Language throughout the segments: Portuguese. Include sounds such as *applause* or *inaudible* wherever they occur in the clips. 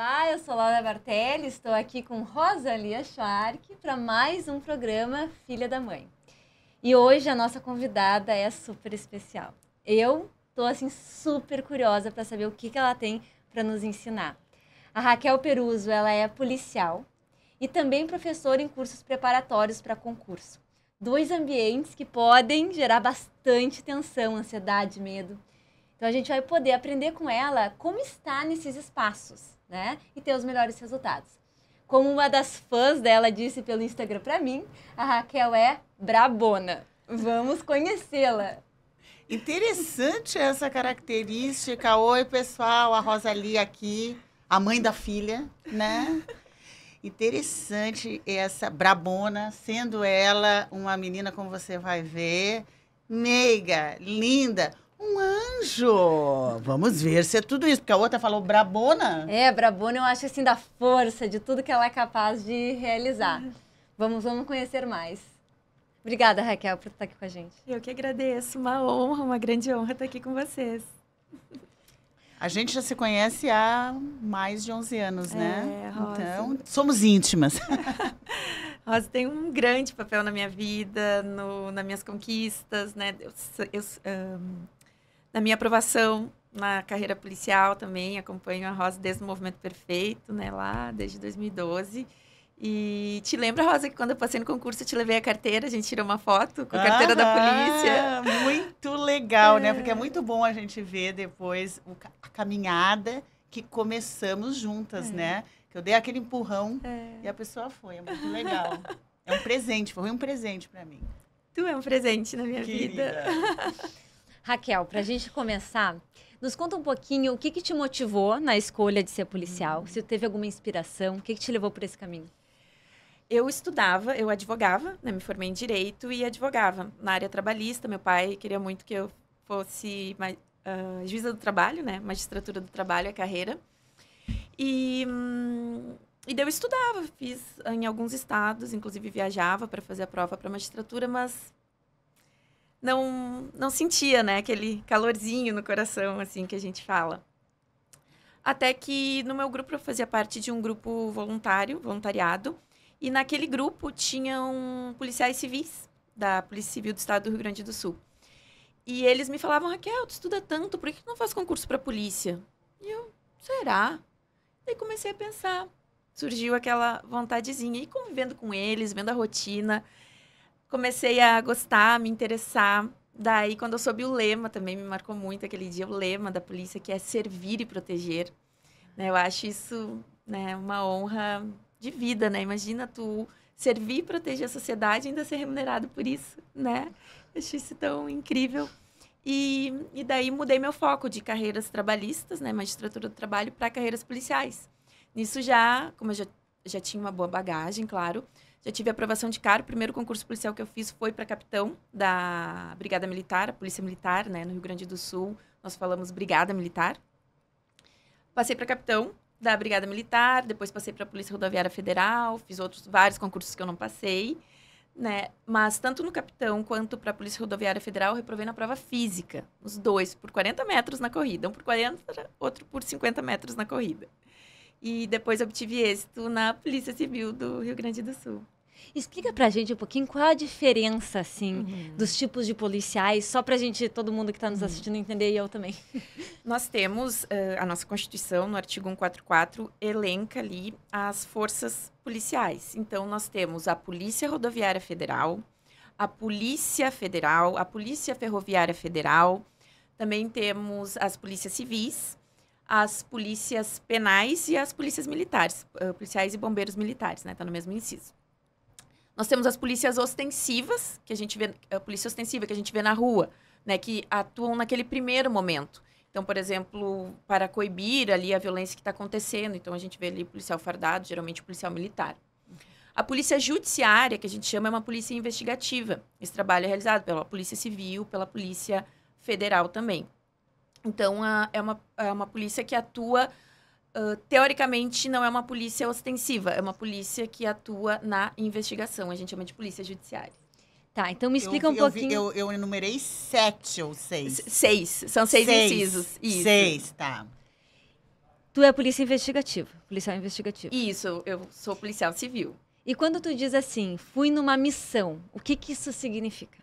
Olá, eu sou Laura Bartelli, estou aqui com Rosalia Schwark para mais um programa Filha da Mãe. E hoje a nossa convidada é super especial. Eu estou assim super curiosa para saber o que, que ela tem para nos ensinar. A Raquel Peruso, ela é policial e também professora em cursos preparatórios para concurso. Dois ambientes que podem gerar bastante tensão, ansiedade, medo. Então a gente vai poder aprender com ela como está nesses espaços né? E ter os melhores resultados. Como uma das fãs dela disse pelo Instagram para mim, a Raquel é brabona. Vamos conhecê-la. Interessante essa característica. Oi, pessoal, a Rosalie aqui, a mãe da filha, né? Interessante essa brabona, sendo ela uma menina, como você vai ver, meiga, linda, um anjo! Vamos ver se é tudo isso, porque a outra falou brabona. É, brabona eu acho assim da força, de tudo que ela é capaz de realizar. Vamos, vamos conhecer mais. Obrigada, Raquel, por estar aqui com a gente. Eu que agradeço, uma honra, uma grande honra estar aqui com vocês. A gente já se conhece há mais de 11 anos, né? é, né? Rosa. Então, somos íntimas. *laughs* Rosa tem um grande papel na minha vida, no, nas minhas conquistas, né? Eu, eu um na minha aprovação na carreira policial também, acompanho a Rosa desde o Movimento Perfeito, né, lá desde 2012. E te lembra, Rosa, que quando eu passei no concurso eu te levei a carteira, a gente tirou uma foto com a carteira ah, da polícia. Muito legal, é. né? Porque é, é muito bom a gente ver depois a caminhada que começamos juntas, é. né? Que eu dei aquele empurrão é. e a pessoa foi. É muito legal. é um presente, foi um presente para mim. Tu é um presente na minha Querida. vida. *laughs* Raquel, para a gente começar, nos conta um pouquinho o que, que, te motivou na escolha de ser policial, se teve alguma inspiração, o que, que te levou por esse caminho? Eu estudava, eu advogava, né? me formei em direito e advogava na área trabalhista. Meu pai queria muito que eu fosse uh, juíza do trabalho, né? magistratura do trabalho, a carreira. E, hum, e daí eu estudava, fiz em alguns estados, inclusive viajava para fazer a prova para magistratura, mas não, não sentia, né? Aquele calorzinho no coração, assim, que a gente fala. Até que no meu grupo eu fazia parte de um grupo voluntário, voluntariado, e naquele grupo tinham policiais civis da Polícia Civil do Estado do Rio Grande do Sul. E eles me falavam, Raquel, tu estuda tanto, por que tu não faz concurso para polícia? E eu, será? Daí comecei a pensar. Surgiu aquela vontadezinha. E convivendo com eles, vendo a rotina, comecei a gostar, a me interessar. Daí, quando eu soube o lema, também me marcou muito aquele dia, o lema da polícia, que é servir e proteger. Né? Eu acho isso né, uma honra de vida, né? Imagina tu servir e proteger a sociedade e ainda ser remunerado por isso, né? Eu acho isso tão incrível. E, e daí mudei meu foco de carreiras trabalhistas, né, magistratura do trabalho, para carreiras policiais. Nisso já, como eu já, já tinha uma boa bagagem, claro, já tive aprovação de cargo. O primeiro concurso policial que eu fiz foi para capitão da Brigada Militar, a Polícia Militar, né, no Rio Grande do Sul. Nós falamos Brigada Militar. Passei para capitão da Brigada Militar, depois passei para a Polícia Rodoviária Federal, fiz outros vários concursos que eu não passei, né? Mas tanto no capitão quanto para a Polícia Rodoviária Federal, eu reprovei na prova física, os dois por 40 metros na corrida, um por 40, outro por 50 metros na corrida e depois obtive êxito na Polícia Civil do Rio Grande do Sul. Explica pra gente um pouquinho qual a diferença, assim, uhum. dos tipos de policiais, só pra gente, todo mundo que está nos uhum. assistindo, entender e eu também. *laughs* Nós temos, uh, a nossa Constituição, no artigo 144, elenca ali as forças policiais. Então, nós temos a Polícia Rodoviária Federal, a Polícia Federal, a Polícia Ferroviária Federal, também temos as polícias civis, as polícias penais e as polícias militares, eh, policiais e bombeiros militares, né? Tá no mesmo inciso. Nós temos as polícias ostensivas, que a gente vê, a eh, polícia ostensiva que a gente vê na rua, né, que atuam naquele primeiro momento. Então, por exemplo, para coibir ali a violência que está acontecendo, então a gente vê ali policial fardado, geralmente policial militar. A polícia judiciária, que a gente chama, é uma polícia investigativa. Esse trabalho é realizado pela Polícia Civil, pela Polícia Federal também. Então, a, é, uma, é uma polícia que atua, uh, teoricamente, não é uma polícia ostensiva, é uma polícia que atua na investigação. A gente chama de polícia judiciária. Tá, então me explica eu, um pouquinho. eu, eu enumerei sete ou seis. seis, são seis, seis. incisos. Isso. Seis, tá. Tu é polícia investigativa, policial investigativo. Isso, eu sou policial civil. E quando tu diz assim, fui numa missão, o que, que isso significa?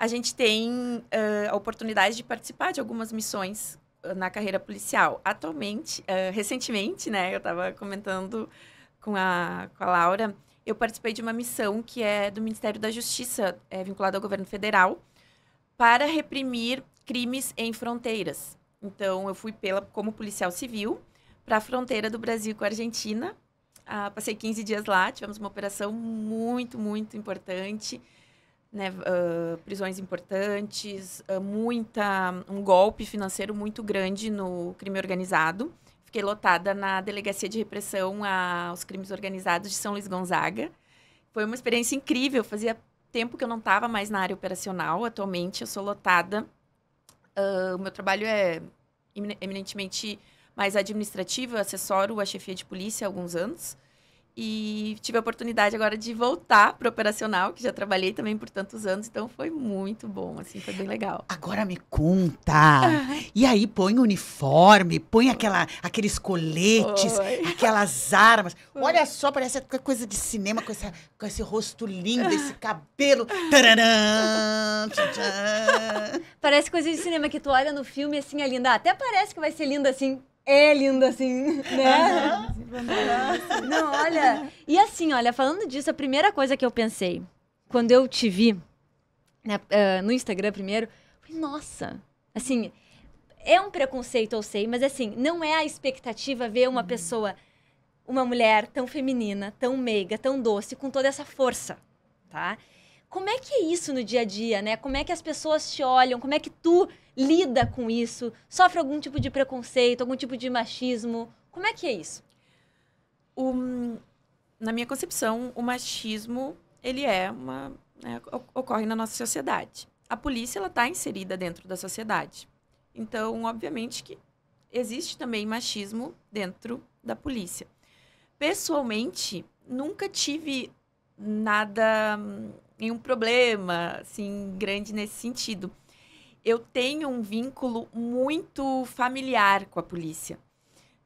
a gente tem uh, a oportunidade de participar de algumas missões na carreira policial. Atualmente, uh, recentemente, né, eu estava comentando com a, com a Laura, eu participei de uma missão que é do Ministério da Justiça, é, vinculada ao governo federal, para reprimir crimes em fronteiras. Então, eu fui pela, como policial civil para a fronteira do Brasil com a Argentina. Uh, passei 15 dias lá, tivemos uma operação muito, muito importante né, uh, prisões importantes, uh, muita um golpe financeiro muito grande no crime organizado. Fiquei lotada na delegacia de repressão aos crimes organizados de São Luís Gonzaga. Foi uma experiência incrível. Fazia tempo que eu não estava mais na área operacional. Atualmente eu sou lotada. Uh, o meu trabalho é eminentemente mais administrativo. Eu assessoro a chefia de polícia há alguns anos. E tive a oportunidade agora de voltar para operacional, que já trabalhei também por tantos anos, então foi muito bom, assim, foi bem legal. Agora me conta. *laughs* E aí põe o uniforme, põe aquela, aqueles coletes, Oi. *laughs* aquelas armas. Oi. Olha só, parece é coisa de cinema com, essa, com esse rosto lindo, esse cabelo. Tcharam, tcharam. *laughs* Parece coisa de cinema que tu olha no filme assim, é linda. Até parece que vai ser linda assim é lindo assim, *laughs* né? Não, olha. E assim, olha, falando disso, a primeira coisa que eu pensei quando eu te vi né, uh, no Instagram primeiro, foi, nossa, assim, é um preconceito, eu sei, mas assim, não é a expectativa ver uma uhum. pessoa, uma mulher tão feminina, tão meiga, tão doce, com toda essa força, tá? Como é que é isso no dia a dia, né? Como é que as pessoas te olham? Como é que tu lida com isso? Sofre algum tipo de preconceito, algum tipo de machismo? Como é que é isso? na minha concepção, o machismo ele é uma né, ocorre na nossa sociedade. A polícia ela está inserida dentro da sociedade, então obviamente que existe também machismo dentro da polícia. Pessoalmente, nunca tive nada hum, nenhum problema, assim, grande nesse sentido. Eu tenho um vínculo muito familiar com a polícia.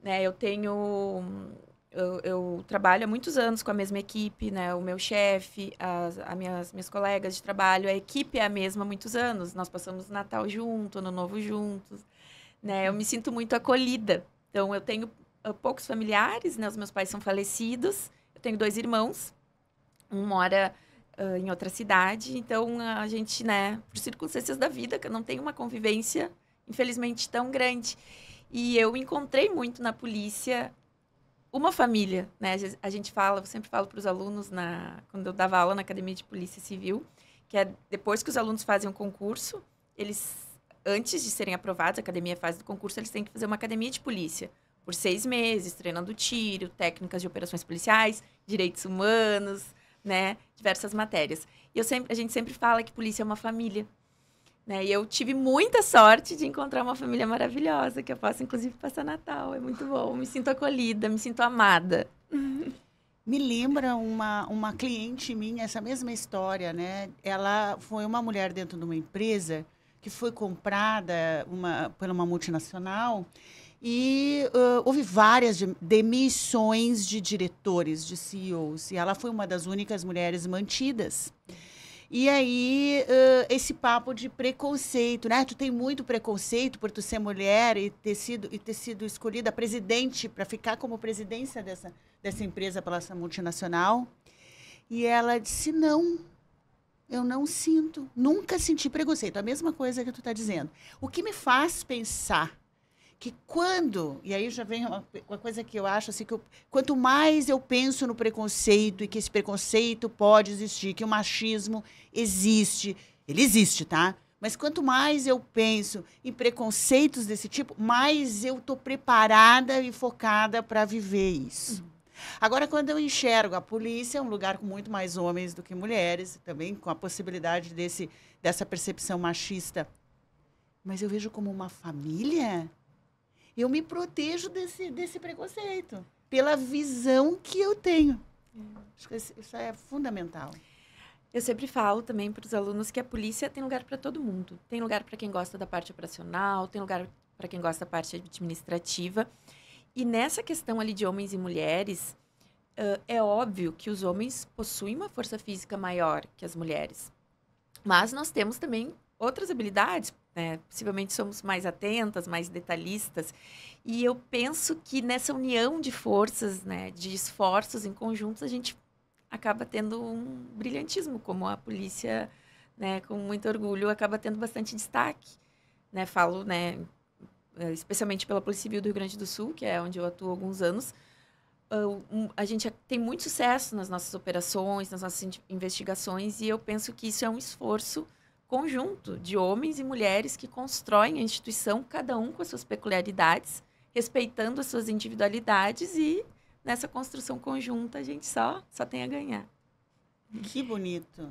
Né? Eu tenho. Eu, eu trabalho há muitos anos com a mesma equipe, né? O meu chefe, as, as minhas, minhas colegas de trabalho, a equipe é a mesma há muitos anos. Nós passamos Natal junto, Ano Novo juntos, né? Eu me sinto muito acolhida. Então, eu tenho ah, poucos familiares, né? Os meus pais são falecidos. Eu tenho dois irmãos. Um mora uh, em outra cidade. Então, a gente, né, por circunstâncias da vida, que não tem uma convivência, infelizmente, tão grande. E eu encontrei muito na polícia uma família, né? A gente fala, eu sempre falo para os alunos, na, quando eu dava aula na Academia de Polícia Civil, que é depois que os alunos fazem um concurso, eles, antes de serem aprovados, a academia faz do concurso, eles têm que fazer uma academia de polícia por seis meses, treinando tiro, técnicas de operações policiais, direitos humanos, né, diversas matérias. E eu sempre, a gente sempre fala que polícia é uma família. Né? E eu tive muita sorte de encontrar uma família maravilhosa, que eu posso, inclusive, passar Natal. É muito bom. Me sinto acolhida, me sinto amada. *laughs* Me lembra uma, uma cliente minha, essa mesma história, né? Ela foi uma mulher dentro de uma empresa que foi comprada uma, por uma multinacional e uh, houve várias demissões de diretores, de CEOs, e ela foi uma das únicas mulheres mantidas. E aí, uh, esse papo de preconceito, né? Tu tem muito preconceito por tu ser mulher e ter sido, e ter sido escolhida presidente, para ficar como presidência dessa, dessa empresa, pela essa multinacional. E ela disse: não, eu não sinto, nunca senti preconceito. A mesma coisa que tu está dizendo. O que me faz pensar que quando, e aí já vem uma, uma coisa que eu acho assim, que eu, quanto mais eu penso no preconceito e que esse preconceito pode existir, que o machismo existe, ele existe, tá? Mas quanto mais eu penso em preconceitos desse tipo, mais eu tô preparada e focada para viver isso. Uhum. Agora, quando eu enxergo a polícia, é um lugar com muito mais homens do que mulheres, também com a possibilidade desse, dessa percepção machista. Mas eu vejo como uma família eu me protejo desse, desse preconceito, pela visão que eu tenho. Acho que isso é fundamental. Eu sempre falo também para os alunos que a polícia tem lugar para todo mundo. Tem lugar para quem gosta da parte operacional, tem lugar para quem gosta da parte administrativa. E nessa questão ali de homens e mulheres, uh, é óbvio que os homens possuem uma força física maior que as mulheres. Mas nós temos também outras habilidades, né? Possivelmente somos mais atentas, mais detalhistas. E eu penso que nessa união de forças, né, de esforços em conjuntos, a gente acaba tendo um brilhantismo, como a polícia, né, com muito orgulho, acaba tendo bastante destaque. Né? Falo, né, eh, especialmente pela Polícia Civil do Rio Grande do Sul, que é onde eu atuo há alguns anos. Ah, a gente tem muito sucesso nas nossas operações, nas nossas investigações, e eu penso que isso é um esforço conjunto de homens e mulheres que constroem a instituição, cada um com as suas peculiaridades, respeitando as suas individualidades e nessa construção conjunta a gente só só tem a ganhar. Que bonito.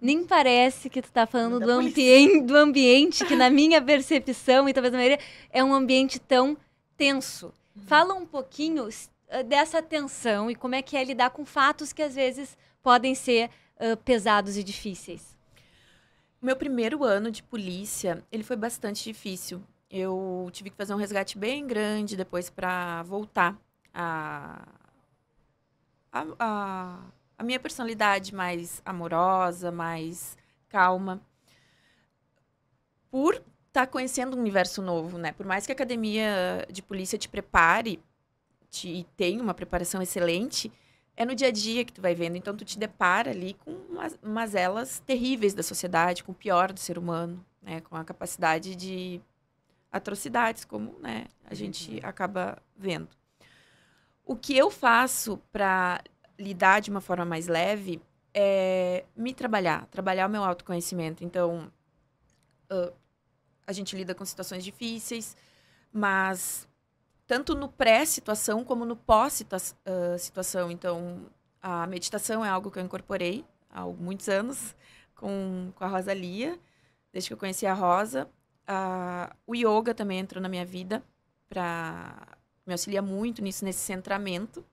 Nem parece que tu tá falando do, ambiente, do ambiente que na *laughs* minha percepção e talvez na maioria é um ambiente tão tenso. Uhum. Fala um pouquinho ah, dessa tensão e como é que é lidar com fatos que às vezes podem ser uh, pesados e difíceis. Meu primeiro ano de polícia, ele foi bastante difícil. Eu tive que fazer um resgate bem grande depois para voltar a, a, a, a minha personalidade mais amorosa, mais calma. Por estar tá conhecendo um universo novo, né? Por mais que a academia de polícia te prepare e tenha uma preparação excelente, é no dia a dia que tu vai vendo. Então, tu te depara ali com umas, umas elas terríveis da sociedade, com o pior do ser humano, né? Com a capacidade de atrocidades, como né, a gente uhum. acaba vendo. O que eu faço para lidar de uma forma mais leve é me trabalhar, trabalhar o meu autoconhecimento. Então, uh, a gente lida com situações difíceis, mas tanto no pré-situação como no pós-situação. Então, a meditação é algo que eu incorporei há muitos anos com, com a Rosalia, desde que eu conheci a Rosa. Uh, o yoga também entrou na minha vida para me auxilia muito nisso, nesse centramento.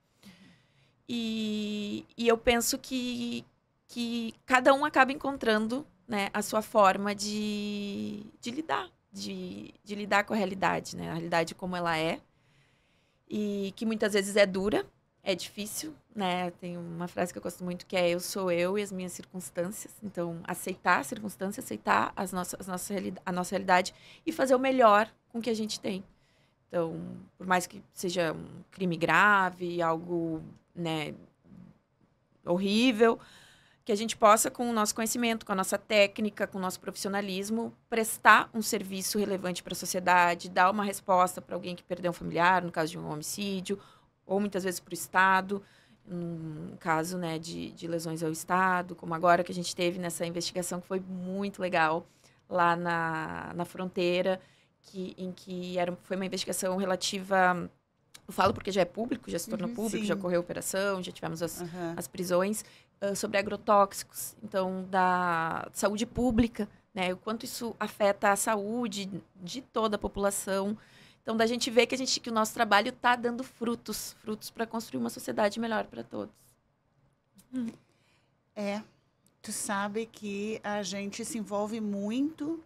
E, e eu penso que, que cada um acaba encontrando né, a sua forma de, de lidar, de, de lidar com a realidade, né? A realidade como ela é, e que muitas vezes é dura, é difícil, né? Tem uma frase que eu gosto muito que é eu sou eu e as minhas circunstâncias. Então, aceitar a circunstância, aceitar as nossas, as nossas a nossa realidade e fazer o melhor com o que a gente tem. Então, por mais que seja um crime grave, algo, né, horrível, que a gente possa, com o nosso conhecimento, com a nossa técnica, com o nosso profissionalismo, prestar um serviço relevante para a sociedade, dar uma resposta para alguém que perdeu um familiar, no caso de um homicídio, ou muitas vezes para o Estado, no caso né, de, de lesões ao Estado, como agora que a gente teve nessa investigação que foi muito legal lá na, na fronteira, que, em que era, foi uma investigação relativa eu falo porque já é público, já se tornou uhum, público, sim. já correu operação, já tivemos as, uhum. as prisões sobre agrotóxicos, então da saúde pública, né? O quanto isso afeta a saúde de toda a população. Então da gente ver que a gente que o nosso trabalho está dando frutos, frutos para construir uma sociedade melhor para todos. Uhum. É, tu sabe que a gente se envolve muito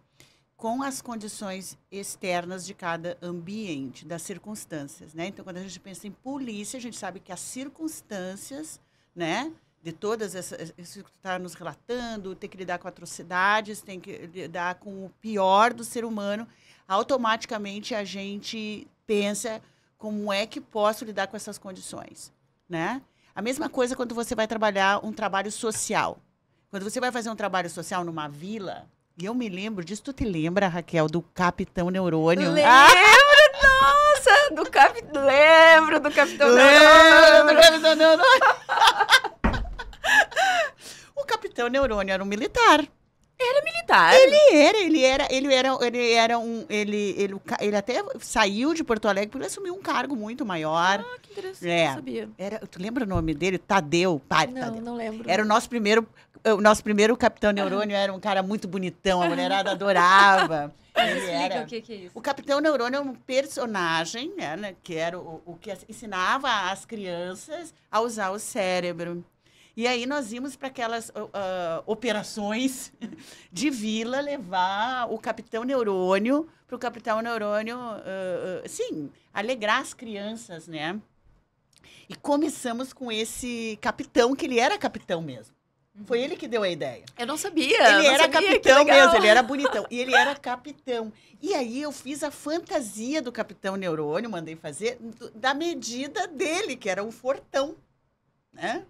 com as condições externas de cada ambiente, das circunstâncias, né? Então, quando a gente pensa em polícia, a gente sabe que as circunstâncias, né, de todas essas isso que está nos relatando, tem que lidar com atrocidades, tem que lidar com o pior do ser humano, automaticamente a gente pensa como é que posso lidar com essas condições, né? A mesma coisa quando você vai trabalhar um trabalho social. Quando você vai fazer um trabalho social numa vila, e eu me lembro disso, tu te lembra, Raquel, do Capitão Neurônio? Lembro, ah! nossa, do cap... lembro do Capitão lembro Neurônio. Lembro do Capitão Neurônio teu neurônio era um militar. Era militar. Ele era, ele era, ele era, ele era um, ele, ele, ele até saiu de Porto Alegre porque assumiu um cargo muito maior. Ah, que interessante, é. sabia. Era, tu lembra o nome dele? Tadeu, pare, Não, Tadeu. não lembro. Era o nosso primeiro, o nosso primeiro capitão neurônio, era um cara muito bonitão, a mulherada *laughs* adorava. Ele era. O, que, que é o Capitão Neurônio é um personagem, né, né que era o, o que ensinava as crianças a usar o cérebro. E aí nós íamos para aquelas uh, operações *laughs* de vila levar o capitão Neurônio para o capitão Neurônio, uh, uh, sim, alegrar as crianças, né? E começamos com esse capitão, que ele era capitão mesmo. Foi uhum. ele que deu a ideia. Eu não sabia. Ele não era sabia, capitão mesmo, ele era *laughs* bonitão. E ele era capitão. E aí eu fiz a fantasia do capitão Neurônio, mandei fazer, da medida dele, que era um fortão, né?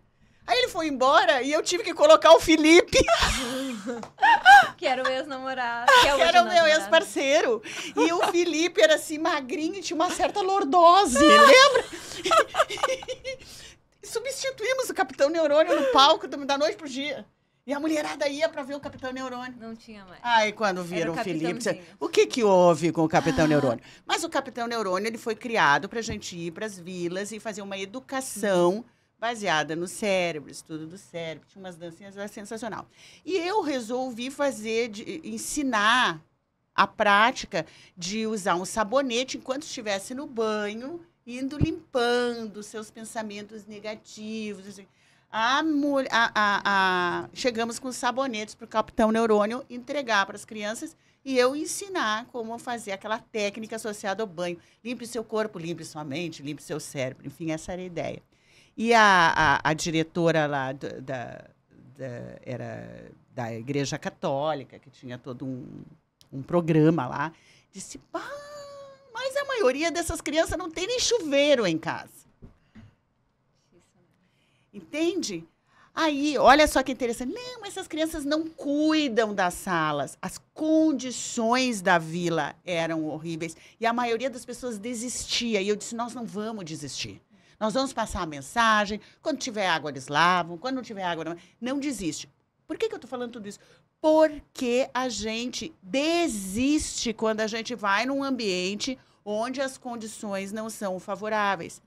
Aí ele foi embora e eu tive que colocar o Felipe. *laughs* que era o ex-namorado. Que, é que era o meu ex-parceiro. E o Felipe era assim, magrinho, tinha uma certa lordose, lembra? *laughs* Substituímos o Capitão Neurônio no palco da noite pro dia. E a mulherada ia pra ver o Capitão Neurônio. Não tinha mais. Aí quando viram o, Felipe, você... o que que houve com o Capitão ah. Neurônio? Mas o Capitão Neurônio, ele foi criado pra gente ir pras vilas e fazer uma educação... Uhum baseada no cérebro, estudo do cérebro, tinha umas dancinhas era sensacional. E eu resolvi fazer, de, ensinar a prática de usar um sabonete enquanto estivesse no banho, indo limpando seus pensamentos negativos. Assim. A, a, a, chegamos com sabonetes para o Capitão Neurônio entregar para as crianças e eu ensinar como fazer aquela técnica associada ao banho. Limpe seu corpo, limpe sua mente, limpe seu cérebro. Enfim, essa era a ideia. E a, a, a diretora lá da, da, da, era da Igreja Católica, que tinha todo um, um programa lá, disse: mas a maioria dessas crianças não tem nem chuveiro em casa. Entende? Aí, olha só que interessante. Não, essas crianças não cuidam das salas. As condições da vila eram horríveis. E a maioria das pessoas desistia. E eu disse: nós não vamos desistir. Nós vamos passar a mensagem. Quando tiver água, eles lavam. Quando não tiver água, não, não desiste. Por que, que eu estou falando tudo isso? Porque a gente desiste quando a gente vai num ambiente onde as condições não são favoráveis.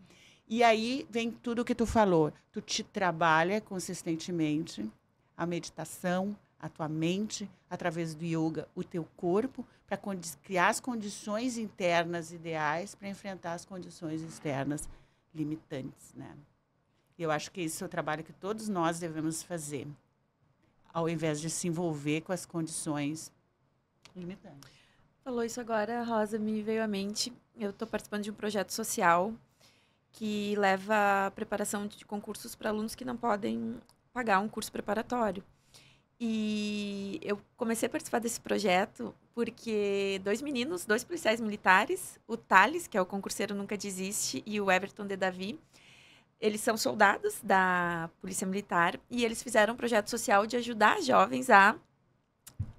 E aí vem tudo o que tu falou. Tu te trabalha consistentemente, a meditação, a tua mente, através do yoga, o teu corpo, para criar as condições internas ideais para enfrentar as condições externas limitantes, né? Eu acho que esse é o trabalho que todos nós devemos fazer, ao invés de se envolver com as condições limitantes. Falou isso agora, Rosa, me veio à mente. Eu estou participando de um projeto social que leva a preparação de concursos para alunos que não podem pagar um curso preparatório. E eu comecei a participar desse projeto porque dois meninos, dois policiais militares, o Thales, que é o concurseiro Nunca Desiste, e o Everton de Davi, eles são soldados da Polícia Militar e eles fizeram um projeto social de ajudar jovens a,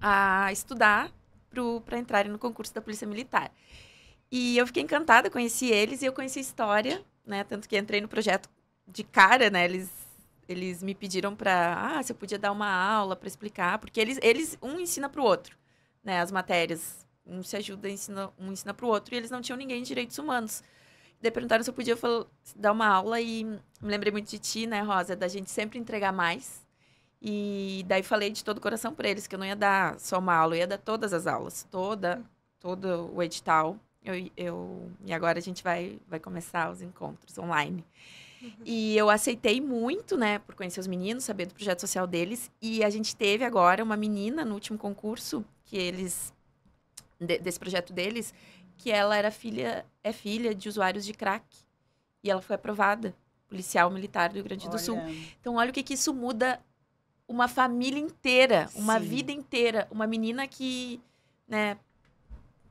a estudar para entrarem no concurso da Polícia Militar. E eu fiquei encantada, conheci eles e eu conheci a história, né? Tanto que entrei no projeto de cara, né? Eles eles me pediram para ah se eu podia dar uma aula para explicar porque eles eles um ensina para o outro né, as matérias. Um se ajuda, ensina, um ensina para o outro, e eles não tinham ninguém de direitos humanos. Daí perguntaram se eu podia dar uma aula e me lembrei muito de ti, né, Rosa, da gente sempre entregar mais. E daí falei de todo o coração para eles que eu não ia dar só uma aula, eu ia dar todas as aulas, toda, todo o edital. Eu, eu e agora a gente vai vai começar os encontros online. Uhum. E eu aceitei muito, né, por conhecer os meninos, saber do projeto social deles, e a gente teve agora uma menina no último concurso que eles de, desse projeto deles, que ela era filha é filha de usuários de crack e ela foi aprovada policial militar do Rio Grande do Sul. Então olha o que, que isso muda uma família inteira, Sim. uma vida inteira, uma menina que, né,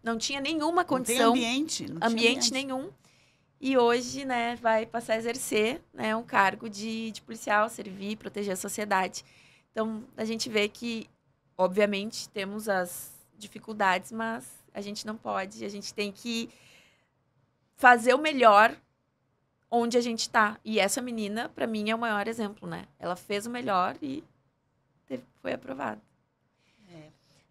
não tinha nenhuma condição, não tem ambiente, não ambiente, ambiente nenhum. E hoje, né, vai passar a exercer, né, um cargo de, de policial, servir, proteger a sociedade. Então, a gente vê que Obviamente temos as dificuldades, mas a gente não pode, a gente tem que fazer o melhor onde a gente está. E essa menina, para mim, é o maior exemplo, né? Ela fez o melhor e teve, foi aprovada. É.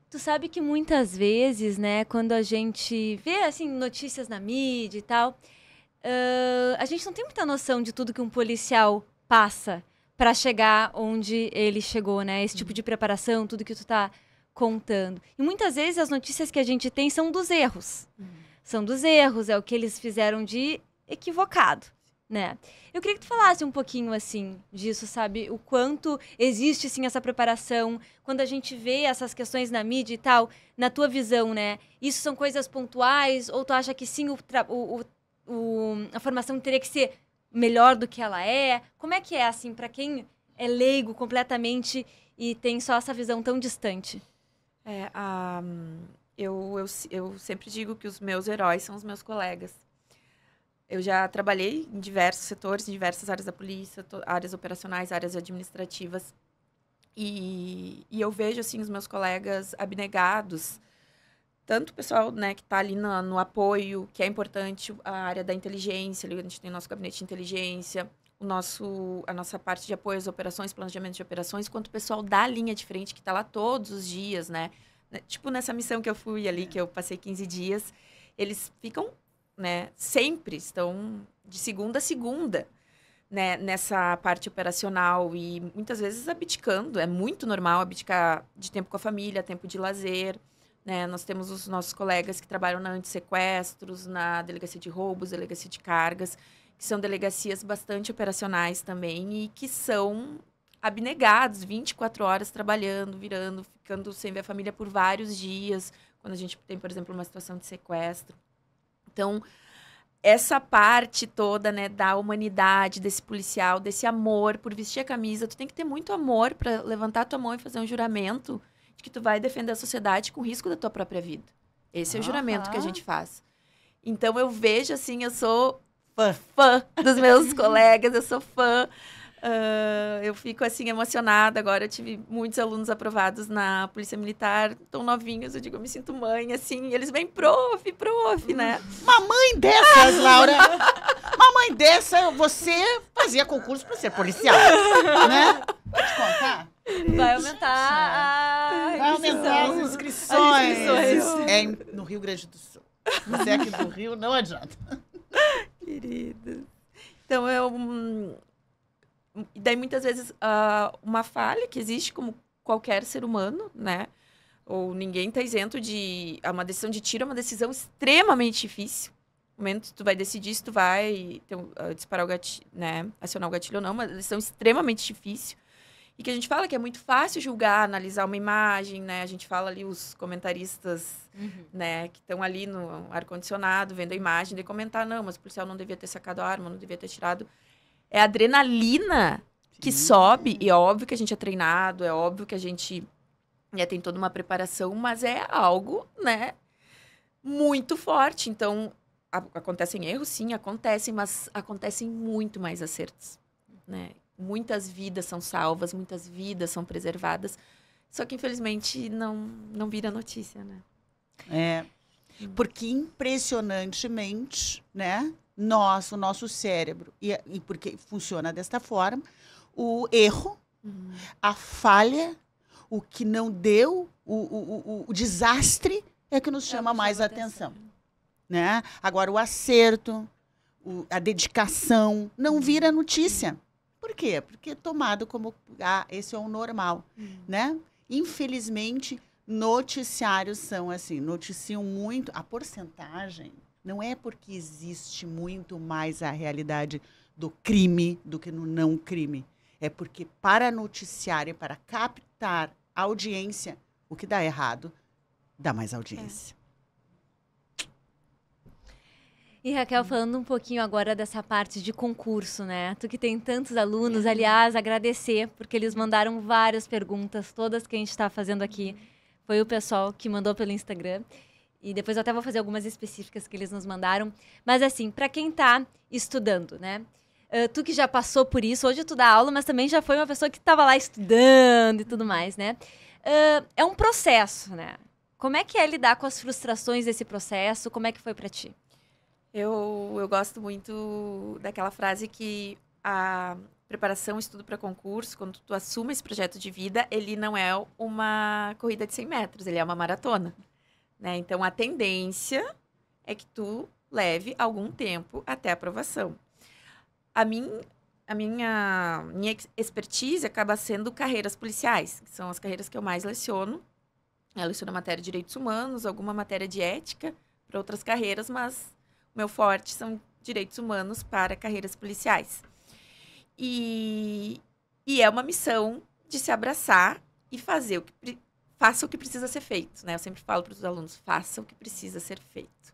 Tu sabe que muitas vezes, né, quando a gente vê, assim, notícias na mídia e tal, uh, a gente não tem muita noção de tudo que um policial passa para chegar onde ele chegou, né? Esse tipo de uhum. preparação, tudo que tu tá contando. E muitas vezes as notícias que a gente tem são dos erros. Uhum. São dos erros, é o que eles fizeram de equivocado, né? Eu queria que tu falasse um pouquinho assim disso, sabe? O quanto existe sim essa preparação, quando a gente vê essas questões na mídia e tal, na tua visão, né? Isso são coisas pontuais ou tu acha que sim o, o, o a formação teria que ser melhor do que ela é? Como é que é, assim, para quem é leigo completamente e tem só essa visão tão distante? É, um, ah, eu, eu, eu sempre digo que os meus heróis são os meus colegas. Eu já trabalhei em diversos setores, em diversas áreas da polícia, áreas operacionais, áreas administrativas. E, e eu vejo, assim, os meus colegas abnegados, tanto o pessoal né, que está ali no, no, apoio, que é importante a área da inteligência, ali a gente tem nosso gabinete de inteligência, o nosso, a nossa parte de apoio às operações, planejamento de operações, quanto o pessoal da linha de frente que está lá todos os dias, né? né? Tipo nessa missão que eu fui ali, que eu passei 15 dias, eles ficam, né, sempre estão de segunda a segunda, né, nessa parte operacional e muitas vezes abdicando, é muito normal abdicar de tempo com a família, tempo de lazer, né? Nós temos os nossos colegas que trabalham na antissequestros, na delegacia de roubos, delegacia de cargas, que são delegacias bastante operacionais também e que são abnegados 24 horas trabalhando, virando, ficando sem ver a família por vários dias, quando a gente tem, por exemplo, uma situação de sequestro. Então, essa parte toda, né, da humanidade desse policial, desse amor por vestir a camisa, tu tem que ter muito amor para levantar tua mão e fazer um juramento que tu vai defender a sociedade com risco da tua própria vida. Esse é o uhum. juramento que a gente faz. Então eu vejo assim, eu sou fã, fã dos meus *laughs* colegas, eu sou fã Uh, eu fico assim emocionada agora. Eu tive muitos alunos aprovados na Polícia Militar, tão novinhos, eu digo, eu me sinto mãe, assim. eles vêm, prof, prof, né? *laughs* Mamãe dessas, Laura! Mamãe dessa, você fazia concurso para ser policial, né? Pode contar? Vai aumentar a Vai aumentar as inscrições. As inscrições. É no Rio Grande do Sul. É no é aqui do Rio, não adianta. Querido. Então, eu, hum, e daí, muitas vezes, uh, uma falha que existe como qualquer ser humano, né? Ou ninguém está isento de... É uma decisão de tiro é uma decisão extremamente difícil. No momento tu vai decidir se tu vai então, uh, disparar o gatilho, né? Acionar o gatilho ou não. É uma decisão extremamente difícil. E que a gente fala que é muito fácil julgar, analisar uma imagem, né? A gente fala ali os comentaristas, uhum. né? Que estão ali no ar-condicionado, vendo a imagem, de comentar, não, mas o policial não devia ter sacado a arma, não devia ter tirado. É adrenalina que Sim. sobe. E é óbvio que a gente é treinado, é óbvio que a gente né, tem toda uma preparação, mas é algo, né? Muito forte. Então, a, acontecem erros, sim, acontecem, mas acontecem muito mais acertos, né? Muitas vidas são salvas, muitas vidas são preservadas. Só que, infelizmente, não, não vira notícia, né? É. Hum. Porque, impressionantemente, né? nós, o nosso cérebro, e, e porque funciona desta forma, o erro, uhum. a falha, o que não deu, o, o, o, o desastre é que nos é chama é mais atenção. atenção. Né? Agora, o acerto, o, a dedicação, não vira notícia. Por quê? Porque é tomado como ah, esse é o normal, uhum. né? Infelizmente, noticiários são assim, noticiam muito a porcentagem não é porque existe muito mais a realidade do crime do que no não crime. É porque para noticiar e para captar audiência, o que dá errado dá mais audiência. É. E Raquel, hum. falando um pouquinho agora dessa parte de concurso, né? Tu que tem tantos alunos, uhum. aliás, agradecer, porque eles mandaram várias perguntas, todas que a gente está fazendo aqui. Uhum. Foi o pessoal que mandou pelo Instagram. E depois eu até vou fazer algumas específicas que eles nos mandaram. Mas assim, para quem está estudando, né? Uh, tu que já passou por isso, hoje tu dá aula, mas também já foi uma pessoa que estava lá estudando e tudo mais, né? Uh, é um processo, né? Como é que é lidar com as frustrações desse processo? Como é que foi para ti? Eu, eu gosto muito daquela frase que a preparação, estudo para concurso, quando tu assume esse projeto de vida, ele não é uma corrida de 100 metros, ele é uma maratona. Né? Então, a tendência é que tu leve algum tempo até a aprovação. A, mim, a minha, minha expertise acaba sendo carreiras policiais, que são as carreiras que eu mais leciono. Eu leciono matéria de direitos humanos, alguma matéria de ética para outras carreiras, mas o meu forte são direitos humanos para carreiras policiais. E, e é uma missão de se abraçar e fazer o que faça o que precisa ser feito, né? Eu sempre falo para os alunos, faça o que precisa ser feito.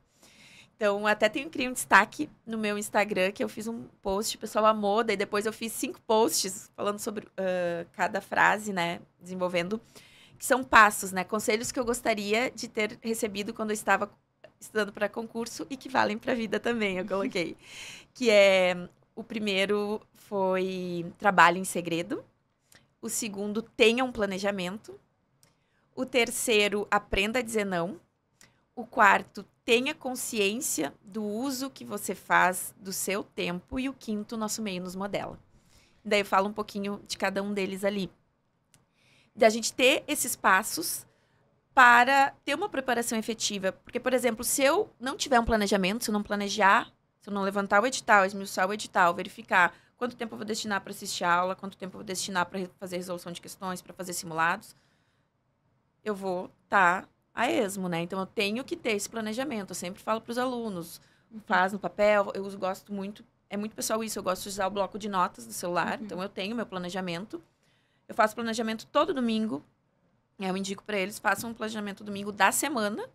Então, até tenho criado um destaque no meu Instagram que eu fiz um post, o pessoal amou, daí depois eu fiz cinco posts falando sobre uh, cada frase, né? Desenvolvendo, que são passos, né? Conselhos que eu gostaria de ter recebido quando eu estava estudando para concurso e que valem para a vida também, eu coloquei. *laughs* que é o primeiro foi trabalho em segredo, o segundo tenha um planejamento, o terceiro, aprenda a dizer não. O quarto, tenha consciência do uso que você faz do seu tempo. E o quinto, nosso meio nos modela. Daí eu falo um pouquinho de cada um deles ali. Da gente ter esses passos para ter uma preparação efetiva. Porque, por exemplo, se eu não tiver um planejamento, se eu não planejar, se eu não levantar o edital, esmiuçar o edital, verificar quanto tempo eu vou destinar para assistir aula, quanto tempo eu vou destinar para fazer resolução de questões, para fazer simulados, eu vou estar tá a esmo, né? Então eu tenho que ter esse planejamento. Eu sempre falo para os alunos, uhum. faz no papel. Eu gosto muito, é muito pessoal isso. Eu gosto de usar o bloco de notas do celular, uhum. então eu tenho meu planejamento. Eu faço planejamento todo domingo. Eu indico para eles façam um planejamento domingo da semana,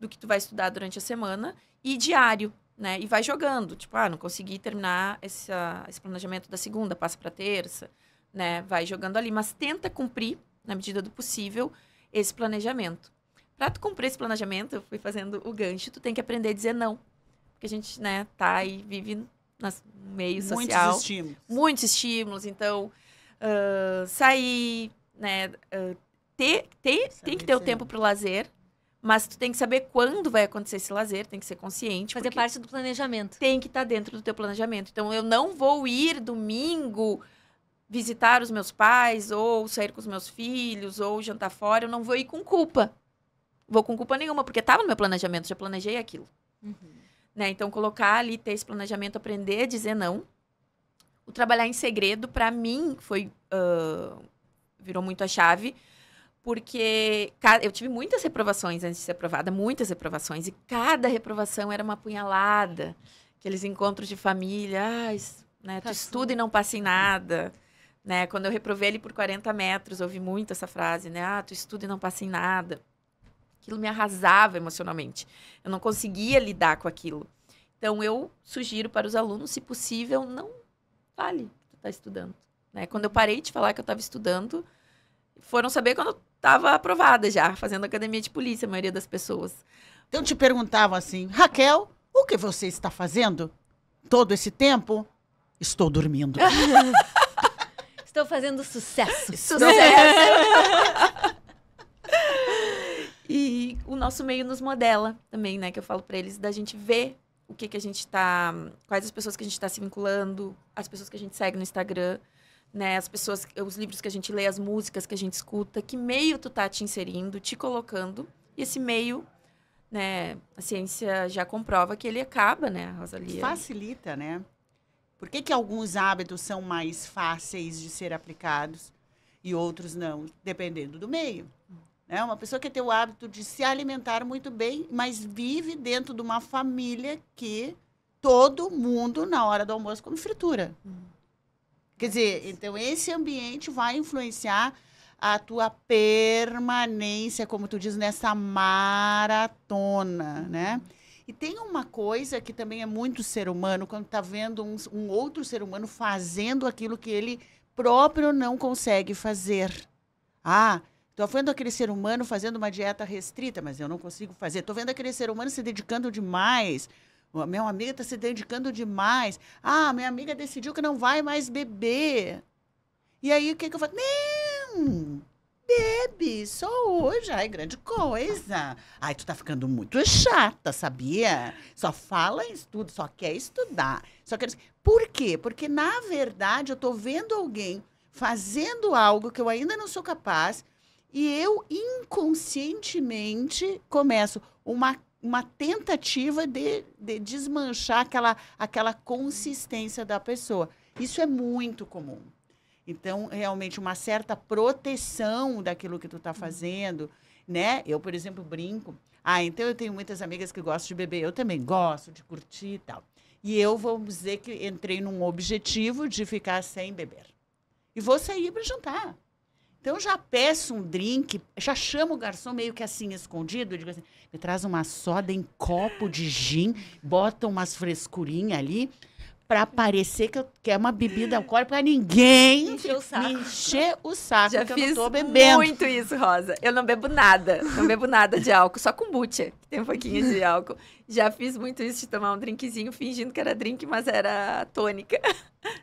do que tu vai estudar durante a semana e diário, né? E vai jogando, tipo, ah, não consegui terminar esse, esse planejamento da segunda, passa para terça, né? Vai jogando ali, mas tenta cumprir na medida do possível esse planejamento. Para tu cumprir esse planejamento, eu fui fazendo o gancho, tu tem que aprender a dizer não. Porque a gente, né, tá e vive no meio social. Muitos estímulos. Muitos estímulos. Então, uh, sair, né, uh, ter, ter, tem que ter o tempo para o lazer, mas tu tem que saber quando vai acontecer esse lazer, tem que ser consciente. Fazer parte do planejamento. Tem que estar tá dentro do teu planejamento. Então, eu não vou ir domingo visitar os meus pais, ou sair com os meus filhos, ou jantar fora, eu não vou ir com culpa. Vou com culpa nenhuma, porque estava no meu planejamento, já planejei aquilo. Uhum. Né? Então, colocar ali, ter esse planejamento, aprender a dizer não. O trabalhar em segredo, para mim, foi. Uh, virou muito a chave, porque eu tive muitas reprovações antes de ser aprovada, muitas reprovações, e cada reprovação era uma punhalada. Aqueles encontros de família, ah, né? Tu tá estuda assim. e não passa em nada. Né? Quando eu reprovei ele por 40 metros, ouvi muito essa frase, né? Ah, tu estuda e não passa em nada. Aquilo me arrasava emocionalmente. Eu não conseguia lidar com aquilo. Então, eu sugiro para os alunos, se possível, não fale que tu está estudando. Né? Quando eu parei de falar que eu estava estudando, foram saber quando eu estava aprovada já, fazendo academia de polícia, a maioria das pessoas. Então, te perguntavam assim, Raquel, o que você está fazendo todo esse tempo? Estou dormindo. *laughs* Estou fazendo sucesso. Sucesso! e o nosso meio nos modela também, né? Que eu falo para eles da gente ver o que que a gente tá, quais as pessoas que a gente está se vinculando, as pessoas que a gente segue no Instagram, né? As pessoas, os livros que a gente lê, as músicas que a gente escuta, que meio tu tá te inserindo, te colocando. E esse meio né? A ciência já comprova que ele acaba, né, Rosalia? Facilita, né? Por que, que alguns hábitos são mais fáceis de ser aplicados e outros não, dependendo do meio? Né? Uma pessoa que tem o hábito de se alimentar muito bem, mas vive dentro de uma família que todo mundo, na hora do almoço, come fritura. Hum. Quer dizer, então esse ambiente vai influenciar a tua permanência, como tu diz, nessa maratona, né? E tem uma coisa que também é muito ser humano, quando está vendo um, um outro ser humano fazendo aquilo que ele próprio não consegue fazer. Ah, Estou vendo aquele ser humano fazendo uma dieta restrita, mas eu não consigo fazer. Estou vendo aquele ser humano se dedicando demais. Minha amiga está se dedicando demais. Ah, minha amiga decidiu que não vai mais beber. E aí o que, que eu faço Não! Bebe, só hoje. Ai, grande coisa. Ai, tu tá ficando muito chata, sabia? Só fala em estudo, só quer estudar. Só quer... Por quê? Porque, na verdade, eu tô vendo alguém fazendo algo que eu ainda não sou capaz e eu inconscientemente começo uma, uma tentativa de, de desmanchar aquela, aquela consistência da pessoa. Isso é muito comum. Então, realmente, uma certa proteção daquilo que tu está uhum. fazendo, né? Eu, por exemplo, brinco. Ah, então eu tenho muitas amigas que gostam de beber. Eu também gosto de curtir e tal. E eu, vamos dizer que entrei num objetivo de ficar sem beber. E vou sair para jantar. Então já peço um drink, já chamo o garçom meio que assim, escondido, digo assim, me traz uma soda em copo de gin, bota umas frescurinhas ali para parecer que, eu, que é uma bebida alcoólica para ninguém encher o saco. me encher o saco Já fiz eu não tô bebendo. muito isso, Rosa. Eu não bebo nada. Não bebo nada de álcool, só kombucha, que tem um pouquinho de álcool. Já fiz muito isso de tomar um drinkzinho fingindo que era drink, mas era tônica.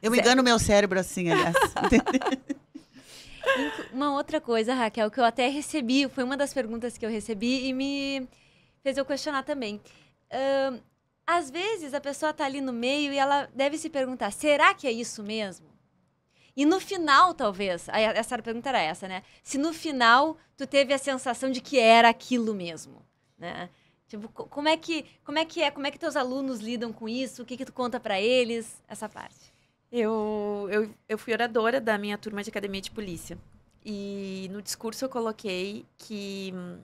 Eu me engano meu cérebro assim, aliás. *laughs* uma outra coisa, Raquel, que eu até recebi, foi uma das perguntas que eu recebi e me fez eu questionar também. Uh, às vezes a pessoa está ali no meio e ela deve se perguntar: será que é isso mesmo? E no final, talvez, essa pergunta era essa, né? Se no final tu teve a sensação de que era aquilo mesmo, né? Tipo, como é que, como é que é, como é que teus alunos lidam com isso? O que que tu conta para eles? Essa parte. Eu, eu, eu fui oradora da minha turma de academia de polícia. E no discurso eu coloquei que hum,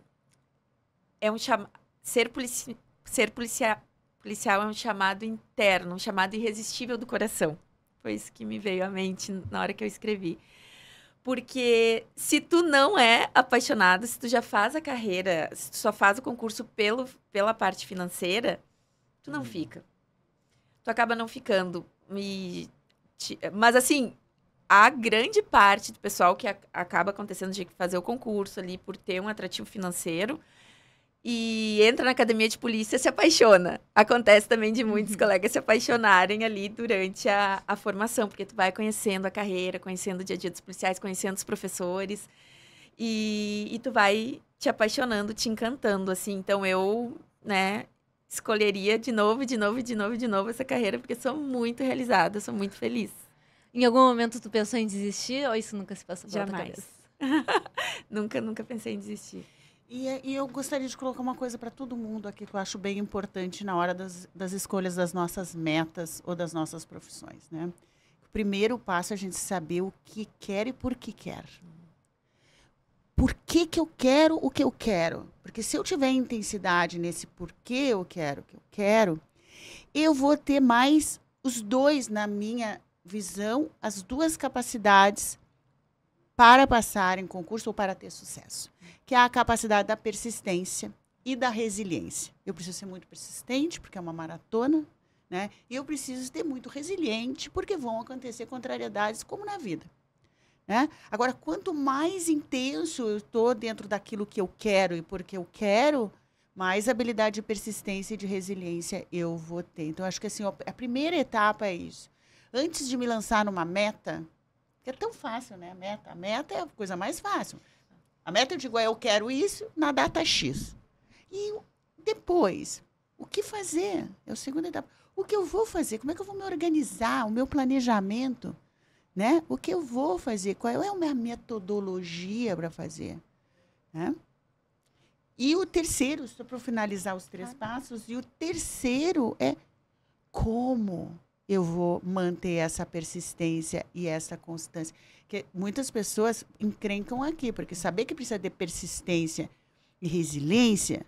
é um chama ser polici ser policial policial é um chamado interno, um chamado irresistível do coração. Foi isso que me veio à mente na hora que eu escrevi. Porque se tu não é apaixonado, se tu já faz a carreira, se tu só faz o concurso pelo, pela parte financeira, tu não uhum. fica. Tu acaba não ficando. E te... mas assim, a grande parte do pessoal que a, acaba acontecendo de fazer o concurso ali por ter um atrativo financeiro, e entra na academia de polícia se apaixona. Acontece também de muitos uhum. colegas se apaixonarem ali durante a, a formação, porque tu vai conhecendo a carreira, conhecendo o dia a dia dos policiais, conhecendo os professores e, e tu vai te apaixonando, te encantando, assim. Então eu, né, escolheria de novo, de novo, de novo, de novo essa carreira, porque sou muito realizada, sou muito feliz. Em algum momento tu pensou em desistir ou isso nunca se passou pela Jamais. tua cabeça? *laughs* nunca, nunca pensei em desistir. E, é, e, eu gostaria de colocar uma coisa para todo mundo aqui que eu acho bem importante na hora das, das escolhas das nossas metas ou das nossas profissões, né? O primeiro passo é a gente saber o que quer e por que quer. Por que, que eu quero o que eu quero? Porque se eu tiver intensidade nesse por que eu quero o que eu quero, eu vou ter mais os dois, na minha visão, as duas capacidades para passar em concurso ou para ter sucesso que é a capacidade da persistência e da resiliência. Eu preciso ser muito persistente, porque é uma maratona, né? E eu preciso ser muito resiliente, porque vão acontecer contrariedades, como na vida. Né? Agora, quanto mais intenso eu estou dentro daquilo que eu quero e porque eu quero, mais habilidade de persistência e de resiliência eu vou ter. Então, acho que assim, a primeira etapa é isso. Antes de me lançar numa meta, que é tão fácil, né? A meta, a meta é a coisa mais fácil. A meta, eu digo, é eu quero isso na data X. E depois, o que fazer? É a segunda etapa. O que eu vou fazer? Como é que eu vou me organizar? O meu planejamento? Né? O que eu vou fazer? Qual é a minha metodologia para fazer? Né? E o terceiro, só para finalizar os três ah, passos, e o terceiro é como eu vou manter essa persistência e essa constância que muitas pessoas encrencam aqui, porque saber que precisa de persistência e resiliência.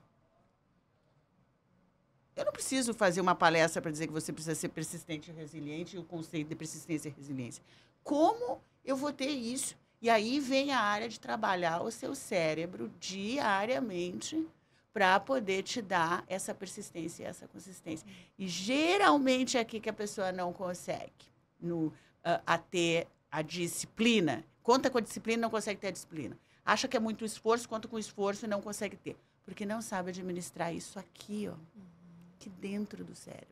Eu não preciso fazer uma palestra para dizer que você precisa ser persistente e resiliente, e o conceito de persistência e resiliência. Como eu vou ter isso? E aí vem a área de trabalhar o seu cérebro diariamente para poder te dar essa persistência e essa consistência. E geralmente é aqui que a pessoa não consegue no, uh, a ter a disciplina, conta com a disciplina não consegue ter a disciplina. Acha que é muito esforço, conta com esforço e não consegue ter. Porque não sabe administrar isso aqui, ó, aqui dentro do cérebro.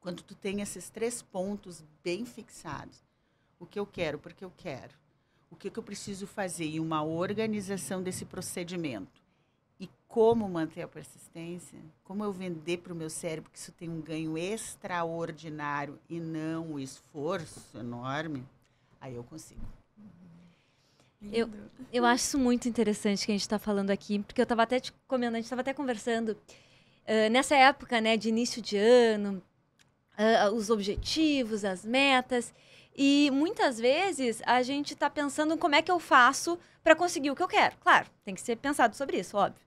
Quando tu tem esses três pontos bem fixados, o que eu quero, porque eu quero, o que, que eu preciso fazer e uma organização desse procedimento e como manter a persistência? Como eu vender para o meu cérebro que isso tem um ganho extraordinário e não um esforço enorme? Aí eu consigo. Uhum. Eu, eu acho isso muito interessante que a gente está falando aqui, porque eu estava até te comendo, a gente estava até conversando. Uh, nessa época, né, de início de ano, uh, os objetivos, as metas. E muitas vezes a gente está pensando como é que eu faço para conseguir o que eu quero. Claro, tem que ser pensado sobre isso, óbvio.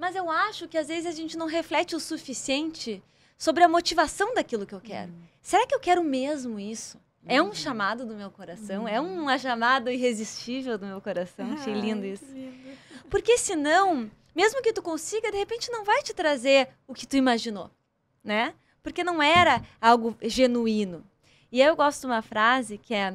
Mas eu acho que às vezes a gente não reflete o suficiente sobre a motivação daquilo que eu quero. Uhum. Será que eu quero mesmo isso? Uhum. É um uhum. chamado do meu coração, é uhum. é uma chamada irresistível do meu coração. Achei lindo isso. Lindo. Porque senão, mesmo que tu consiga, de repente não vai te trazer o que tu imaginou, né? Porque não era algo genuíno. E eu gosto de uma frase que é: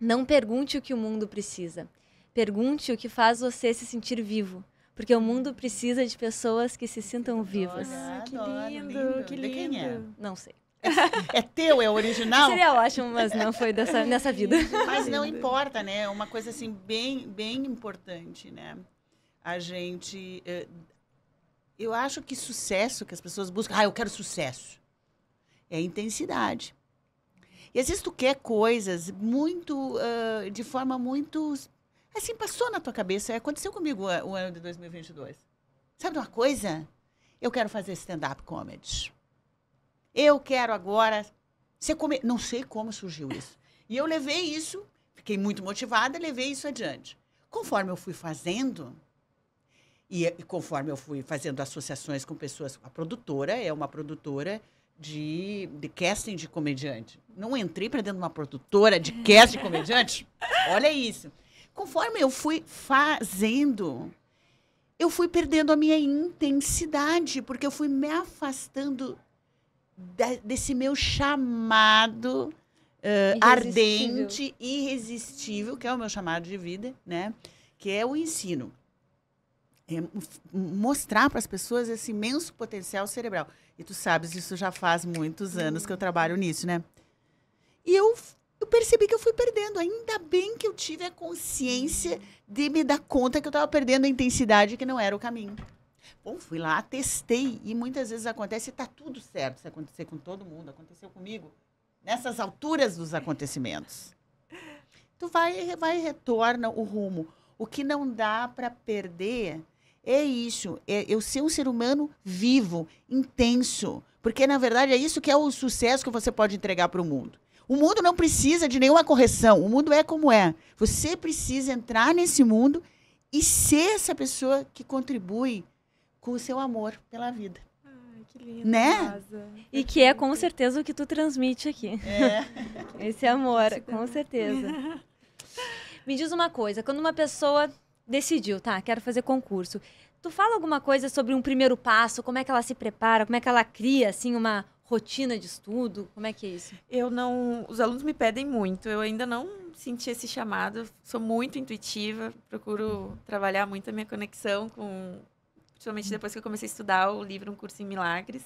não pergunte o que o mundo precisa. Pergunte o que faz você se sentir vivo porque o mundo precisa de pessoas que se sintam vivas. Ah, que adoro, lindo, lindo, que lindo. De quem é? Não sei. É, é teu, é original? *laughs* Seria ótimo, mas não foi dessa, nessa vida. Mas não *laughs* importa, né? É uma coisa assim bem, bem importante, né? A gente. Eh, eu acho que sucesso que as pessoas buscam. Ah, eu quero sucesso. É intensidade. E às vezes tu quer coisas muito. Uh, de forma muito Assim, passou na tua cabeça. Aconteceu comigo o ano de 2022. Sabe uma coisa? Eu quero fazer stand-up comedy. Eu quero agora. ser come... Não sei como surgiu isso. E eu levei isso, fiquei muito motivada, levei isso adiante. Conforme eu fui fazendo, e, e, conforme eu fui fazendo associações com pessoas, a produtora é uma produtora de, de casting de comediante. Não entrei para dentro de uma produtora de *laughs* casting de comediante? Olha isso conforme eu fui fazendo, eu fui perdendo a minha intensidade, porque eu fui me afastando desse meu chamado uh, irresistível. ardente, irresistível, que é o meu chamado de vida, né? Que é o ensino. É mostrar para as pessoas esse imenso potencial cerebral. E tu sabes, isso já faz muitos anos que eu trabalho nisso, né? E eu eu percebi que eu fui perdendo. Ainda bem que eu tive a consciência de me dar conta que eu estava perdendo a intensidade que não era o caminho. Bom, fui lá, testei e muitas vezes acontece, está tudo certo. Se acontecer com todo mundo, aconteceu comigo nessas alturas dos acontecimentos. Tu vai, vai retorna o rumo. O que não dá para perder é isso, é eu ser um ser humano vivo, intenso, porque na verdade é isso que é o sucesso que você pode entregar para o mundo. O mundo não precisa de nenhuma correção. O mundo é como é. Você precisa entrar nesse mundo e ser essa pessoa que contribui com o seu amor pela vida. Ai, que lindo, né? E que é com certeza o que tu transmite aqui. É. *laughs* Esse amor, com certeza. Me diz uma coisa, quando uma pessoa decidiu, tá, quero fazer concurso, tu fala alguma coisa sobre um primeiro passo, como é que ela se prepara, como é que ela cria assim uma rotina de estudo? Como é que é isso? Eu não. Os alunos me pedem muito. Eu ainda não senti esse chamado. Sou muito intuitiva, procuro trabalhar muito a minha conexão com. Principalmente depois que eu comecei a estudar o livro Um Curso em Milagres,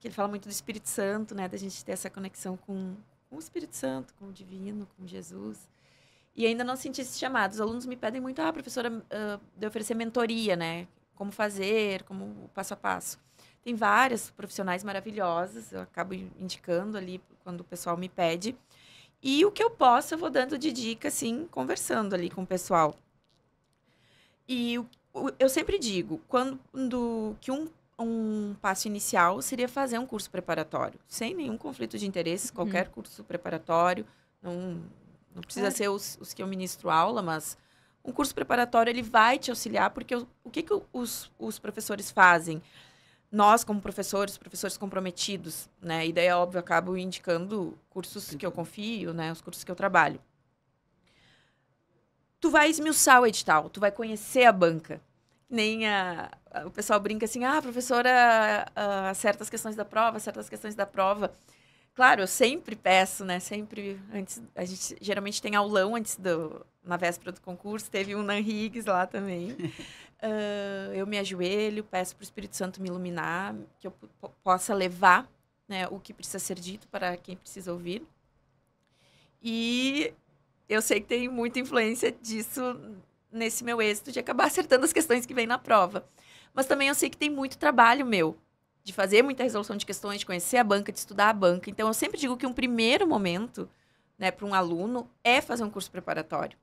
que ele fala muito do Espírito Santo, né? Da gente ter essa conexão com, com o Espírito Santo, com o Divino, com Jesus. E ainda não senti esse chamado. Os alunos me pedem muito, ah, professora, uh, de oferecer mentoria, né? Como fazer, como passo a passo. Tem várias profissionais maravilhosas, eu acabo indicando ali quando o pessoal me pede. E o que eu posso, eu vou dando de dica, assim, conversando ali com o pessoal. E eu sempre digo, quando que um, um passo inicial seria fazer um curso preparatório, sem nenhum conflito de interesses, uhum. qualquer uhum. curso preparatório, não, não precisa é. ser os, os, que eu ministro aula, mas um curso preparatório ele vai te auxiliar, porque o, o que, que os, os professores fazem? nós, como professores, professores comprometidos, né? E daí, é óbvio, acabo indicando cursos que eu confio, né? Os cursos que eu trabalho. Tu vai esmiuçar o edital, tu vai conhecer a banca. Nem a, a o pessoal brinca assim, ah, professora, a, ah, a, certas questões da prova, certas questões da prova. Claro, eu sempre peço, né? Sempre antes. A gente geralmente tem aulão antes do. Na véspera do concurso, teve um Nan Higgs lá também. uh, *laughs* eu me ajoelho, peço para o Espírito Santo me iluminar, que eu possa levar né, o que precisa ser dito para quem precisa ouvir. E eu sei que tem muita influência disso nesse meu êxito de acabar acertando as questões que vêm na prova. Mas também eu sei que tem muito trabalho meu de fazer muita resolução de questões, de conhecer a banca, de estudar a banca. Então, eu sempre digo que um primeiro momento né, para um aluno é fazer um curso preparatório.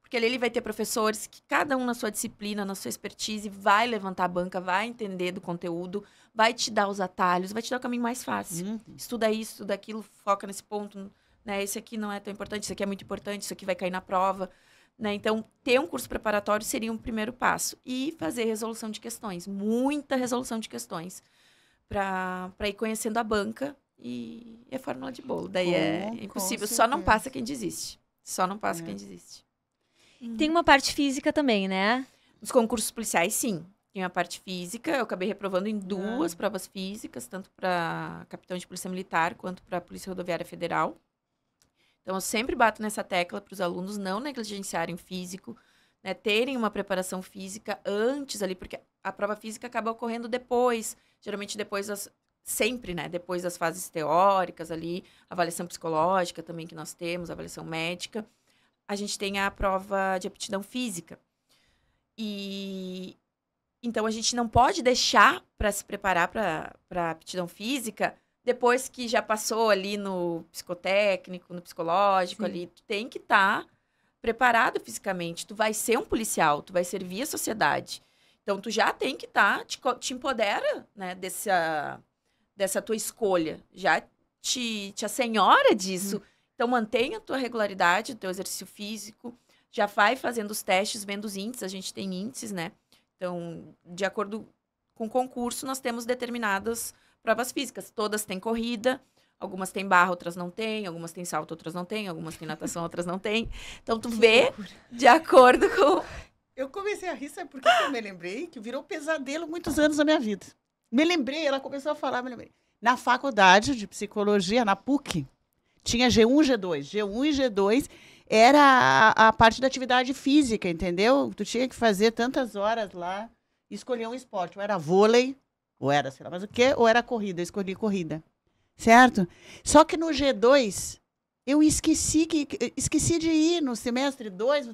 Porque ali ele vai ter professores que, cada um na sua disciplina, na sua expertise, vai levantar a banca, vai entender do conteúdo, vai te dar os atalhos, vai te dar o caminho mais fácil. Uhum. Estuda isso, estuda aquilo, foca nesse ponto. Né? Esse aqui não é tão importante, esse aqui é muito importante, isso aqui vai cair na prova. Né? Então, ter um curso preparatório seria um primeiro passo. E fazer resolução de questões, muita resolução de questões para ir conhecendo a banca e é fórmula de bolo. Daí é impossível. Só não passa quem desiste. Só não passa é. quem desiste. Uhum. Tem uma parte física também, né? Nos concursos policiais, sim. Tem a parte física. Eu acabei reprovando em duas ah. provas físicas, tanto para capitão de polícia militar quanto para Polícia Rodoviária Federal. Então, eu sempre bato nessa tecla para os alunos não negligenciarem físico, né, terem uma preparação física antes ali, porque a prova física acaba ocorrendo depois geralmente depois das sempre, né, depois das fases teóricas ali, avaliação psicológica também que nós temos, avaliação médica, a gente tem a prova de aptidão física. E então a gente não pode deixar para se preparar para aptidão física depois que já passou ali no psicotécnico, no psicológico Sim. ali, tu tem que estar tá preparado fisicamente, tu vai ser um policial, tu vai servir a sociedade. Então, tu já tem que estar, tá, te, te empodera, né, dessa, dessa tua escolha. Já te, te assenhora disso. Uhum. Então, mantenha a tua regularidade, o teu exercício físico. Já vai fazendo os testes, vendo os índices. A gente tem índices, né? Então, de acordo com o concurso, nós temos determinadas provas físicas. Todas têm corrida, algumas têm barra, outras não têm, algumas têm salto, outras não têm, algumas têm natação, outras não têm. Então, tu que vê loucura. de acordo com, eu comecei a rir, sabe por que, eu me lembrei? Que virou um pesadelo muitos anos da minha vida. Me lembrei, ela começou a falar, me lembrei. Na faculdade de psicologia, na PUC, tinha G1 G2. G1 e G2 era a, a, parte da atividade física, entendeu? Tu tinha que fazer tantas horas lá, escolher um esporte. Ou era vôlei, ou era, sei lá, mas o quê? Ou era corrida. Eu escolhi corrida. Certo? Só que no G2 eu esqueci que esqueci de ir no semestre 2,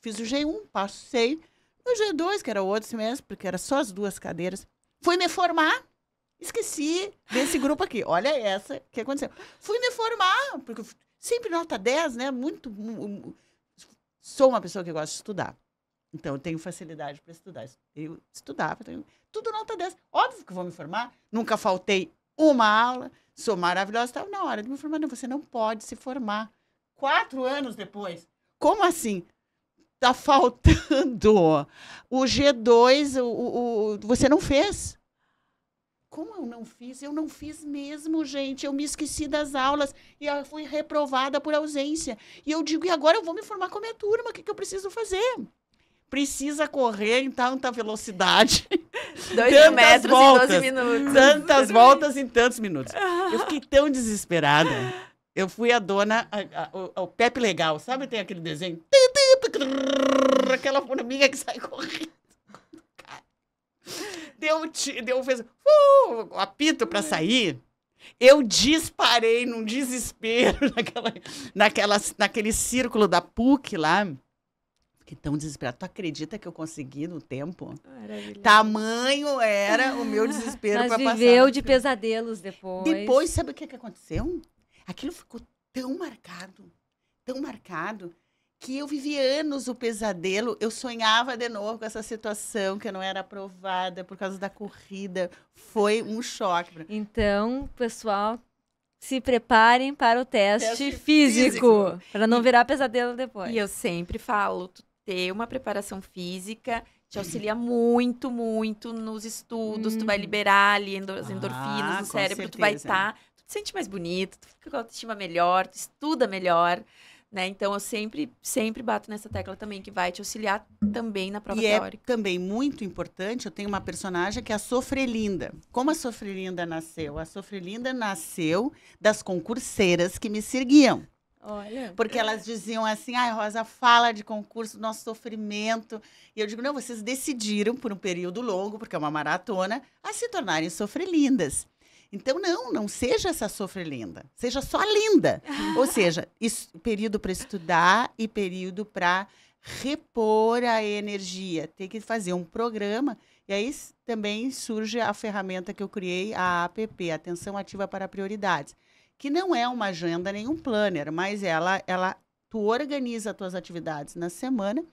fiz o G1, passei. No G2, que era outro semestre, porque era só as duas cadeiras, fui me formar. Esqueci desse grupo aqui. Olha essa que aconteceu. Fui me formar, porque sempre nota 10, né? Muito. Sou uma pessoa que gosta de estudar. Então, eu tenho facilidade para estudar. Eu estudava, tenho... tudo nota 10. Óbvio que vou me formar. Nunca faltei uma aula sou maravilhosa. Estava na hora de me formar. Não, você não pode se formar. Quatro anos depois. Como assim? Tá faltando o G2, o, o, o você não fez. Como eu não fiz? Eu não fiz mesmo, gente. Eu me esqueci das aulas e eu fui reprovada por ausência. E eu digo, e agora eu vou me formar com a minha turma? O que, que eu preciso fazer? precisa correr em tanta velocidade. *laughs* Dois tantas metros voltas, em 12 minutos. Tantas *laughs* voltas em tantos minutos. Ah. Eu fiquei tão desesperada. Eu fui a dona, a, a, o Pepe Legal, sabe? Tem aquele desenho. Aquela formiga que sai *laughs* correndo. Deu, deu fez uh, apito para sair. Eu disparei num desespero naquela, naquela, naquele círculo da PUC lá. Fiquei tão desesperada. Tu acredita que eu consegui no tempo? Tamanho era o meu *laughs* desespero para passar. viveu de pesadelos depois. Depois, sabe o que, que aconteceu? Aquilo ficou tão marcado, tão marcado, que eu vivi anos o pesadelo. Eu sonhava de novo com essa situação, que eu não era aprovada por causa da corrida. Foi um choque. Então, pessoal, se preparem para o teste, teste físico, físico. para não virar pesadelo depois. E eu sempre falo, tu ter uma preparação física te uhum. auxilia muito, muito nos estudos. Hum. Tu vai hum. liberar ali as ah, endorfinas ah, no cérebro, certeza. tu vai estar. Tá, tu te sente mais bonito, tu fica com a autoestima melhor, tu estuda melhor. Né? Então eu sempre, sempre bato nessa tecla também, que vai te auxiliar também na prova e é teórica. É também muito importante, eu tenho uma personagem que é a Sofrelinda. Como a Sofrelinda nasceu? A Sofrelinda nasceu das concurseiras que me seguiam. Olha. Porque elas diziam assim: ai, ah, Rosa, fala de concurso, nosso sofrimento. E eu digo: não, vocês decidiram por um período longo, porque é uma maratona, a se tornarem sofrelindas. Então, não, não seja essa sofrelinda. Seja só linda. *laughs* Ou seja, isso, período para estudar e período para repor a energia. Tem que fazer um programa. E aí também surge a ferramenta que eu criei, a APP Atenção Ativa para Prioridades que não é uma agenda nem um planner, mas ela, ela tu organiza as tuas atividades na semana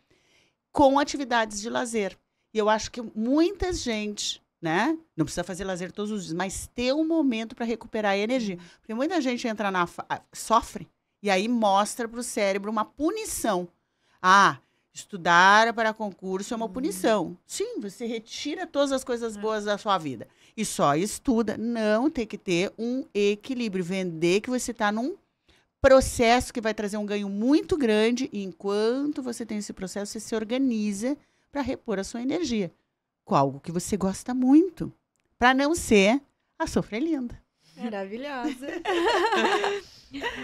com atividades de lazer. E eu acho que muita gente, né, não precisa fazer lazer todos os dias, mas ter um momento para recuperar a energia, uhum. porque muita gente entra na ah, sofre e aí mostra para o cérebro uma punição. Ah, estudar para concurso é uma uhum. punição. Sim, você retira todas as coisas é. boas da sua vida e só estuda. Não, tem que ter um equilíbrio. Vender que você está num processo que vai trazer um ganho muito grande. E enquanto você tem esse processo, você se organiza para repor a sua energia com algo que você gosta muito, para não ser a linda Maravilhosa. *laughs*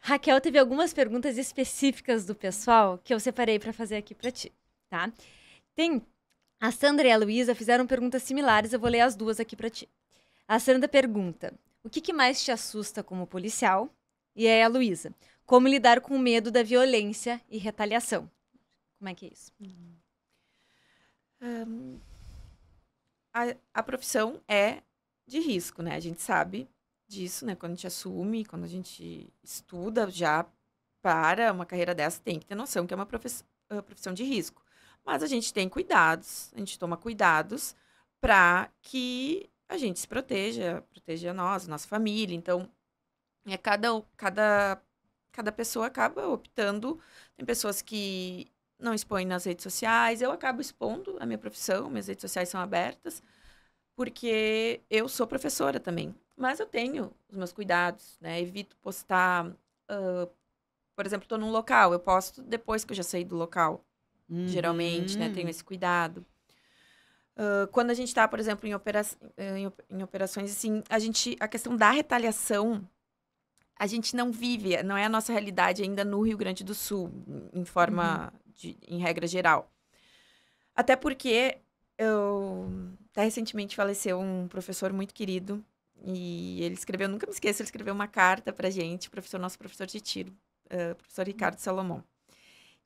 Raquel, teve algumas perguntas específicas do pessoal que eu separei para fazer aqui para ti, tá? Tem a Sandra e a Luísa fizeram perguntas similares, eu vou ler as duas aqui para ti. A Sandra pergunta: O que, que, mais te assusta como policial? E é a Luísa: Como lidar com o medo da violência e retaliação? Como é que é isso? Um, hum, a, a profissão é de risco, né? A gente sabe disso, né? Quando a gente assume, quando a gente estuda já para uma carreira dessa, tem que ter noção que é uma ah, profissão de risco. Mas a gente tem cuidados, a gente toma cuidados para que a gente se proteja, proteja nós, nossa família. Então, é cada, cada, cada pessoa acaba optando. Tem pessoas que não expõem nas redes sociais. Eu acabo expondo a minha profissão, minhas redes sociais são abertas, porque eu sou professora também. Mas eu tenho os meus cuidados, né? Evito postar. Uh, por exemplo, estou num local, eu posto depois que eu já saí do local. Uhum. Geralmente, né? Tenho uhum. esse cuidado. Uh, quando a gente está, por exemplo, em, opera em, em, operações, assim, a gente, a questão da retaliação, a gente não vive, não é a nossa realidade ainda no Rio Grande do Sul, em forma, uhum. de, em regra geral. Até porque eu, até recentemente faleceu um professor muito querido e ele escreveu, nunca me esqueço, ele escreveu uma carta a gente, professor, nosso professor de tiro, uh, professor Ricardo uhum. Salomão.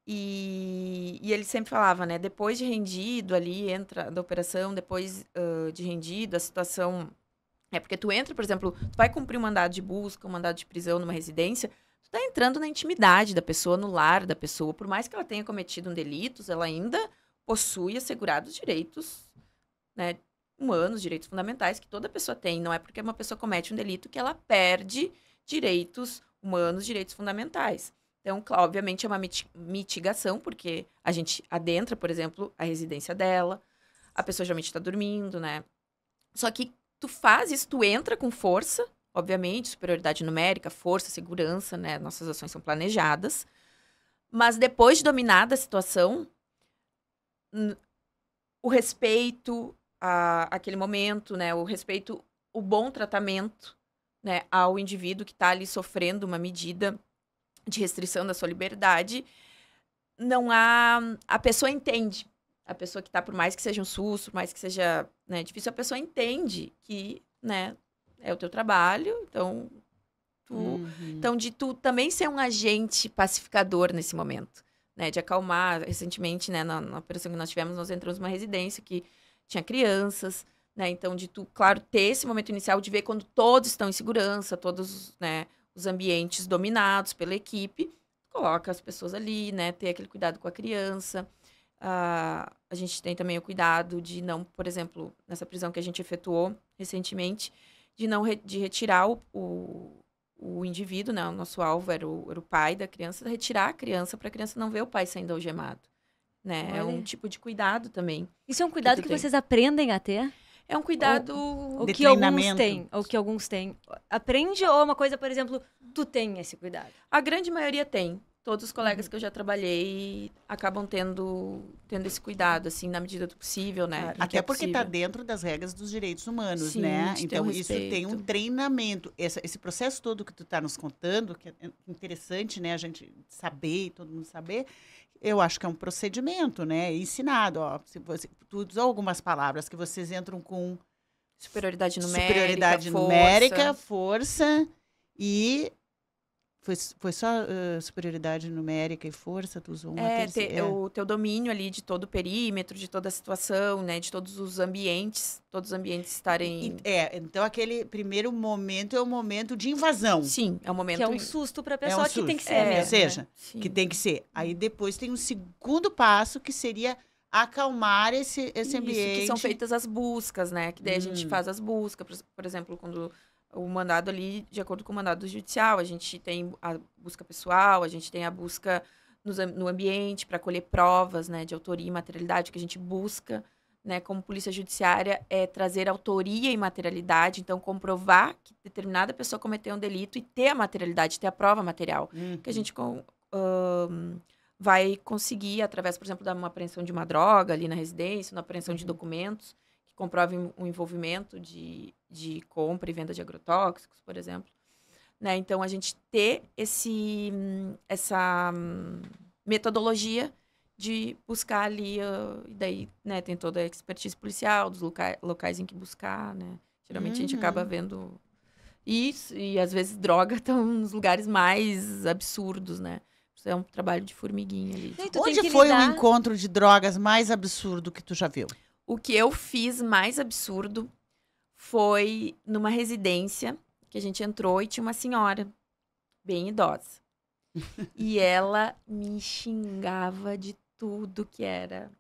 E, e ele sempre falava, né? Depois de rendido ali, entra da operação, depois uh, de rendido, a situação. É porque tu entra, por exemplo, tu vai cumprir um mandado de busca, um mandado de prisão numa residência, tu tá entrando na intimidade da pessoa, no lar da pessoa. Por mais que ela tenha cometido um delito, ela ainda possui assegurados direitos né, humanos, direitos fundamentais que toda pessoa tem. Não é porque uma pessoa comete um delito que ela perde direitos humanos, direitos fundamentais. Então, obviamente, é uma mitigação, porque a gente adentra, por exemplo, a residência dela, a pessoa geralmente está dormindo, né? Só que tu faz isso, tu entra com força, obviamente, superioridade numérica, força, segurança, né? Nossas ações são planejadas. Mas depois de dominada a situação, o respeito a aquele momento, né? O respeito, o bom tratamento, né? Ao indivíduo que está ali sofrendo uma medida de restrição da sua liberdade, não há. A pessoa entende. A pessoa que está, por mais que seja um susto, por mais que seja né, difícil, a pessoa entende que, né, é o teu trabalho, então. Tu, uhum. Então, de tu também ser um agente pacificador nesse momento, né? De acalmar. Recentemente, né, na, na operação que nós tivemos, nós entramos numa residência que tinha crianças, né? Então, de tu, claro, ter esse momento inicial de ver quando todos estão em segurança, todos, né? os ambientes dominados pela equipe, coloca as pessoas ali, né? Ter aquele cuidado com a criança. Uh, a gente tem também o cuidado de não, por exemplo, nessa prisão que a gente efetuou recentemente, de não re de retirar o, o, o, indivíduo, né? O nosso alvo era o, era o pai da criança, retirar a criança para a criança não ver o pai sendo algemado. Né? É um tipo de cuidado também. Isso é um cuidado que, que vocês aprendem a ter? É um cuidado o, que alguns têm, ou que alguns têm. Aprende ou é uma coisa, por exemplo, tu tem esse cuidado? A grande maioria tem. Todos os colegas uhum. que eu já trabalhei acabam tendo, tendo esse cuidado, assim, na medida do possível, né? Claro, Até é porque está dentro das regras dos direitos humanos, Sim, né? Então, isso tem um treinamento. Esse, esse processo todo que tu está nos contando, que é interessante, né? A gente saber, todo mundo saber, eu acho que é um procedimento, né? Ensinado, ó. Se você, tu usou algumas palavras que vocês entram com superioridade numérica, superioridade força. numérica, força e foi, foi só uh, superioridade numérica e força, tu usou é, ter, é. é, o teu domínio ali de todo o perímetro, de toda a situação, né? De todos os ambientes, todos os ambientes estarem... E, é, então aquele primeiro momento é o momento de invasão. Sim, é o momento... Que é um susto para a é pessoa, é um que tem que ser é, mesmo, né? Ou seja, né? que tem que ser. Aí uhum. depois tem um segundo passo, que seria acalmar esse, esse ambiente. Isso, que são feitas as buscas, né? Que daí hum. a gente hum. faz as buscas, por, por exemplo, quando o mandado ali de acordo com o mandado judicial. A gente tem a busca pessoal, a gente tem a busca nos, no ambiente para colher provas né, de autoria e materialidade, o que a gente busca, né, como polícia judiciária, é trazer autoria e materialidade, então comprovar que determinada pessoa cometeu um delito e ter a materialidade, ter a prova material, uhum. que a gente com, um, vai conseguir através, por exemplo, da uma apreensão de uma droga ali na residência, uma apreensão uhum. de documentos, que comprovem o um envolvimento de, de compra e venda de agrotóxicos, por exemplo. Né? Então, a gente ter esse, essa hum, metodologia de buscar ali, uh, e daí né, tem toda a expertise policial, dos locais, locais em que buscar, né? Geralmente uhum. a gente acaba uhum. vendo isso, e às vezes droga estão *laughs* tá nos lugares mais absurdos, né? Isso é um trabalho de formiguinha ali. Onde foi lidar... o encontro de drogas mais absurdo que tu já viu? O que eu fiz mais absurdo foi numa residência que a gente entrou e tinha uma senhora bem idosa. *laughs* e ela me xingava de tudo que era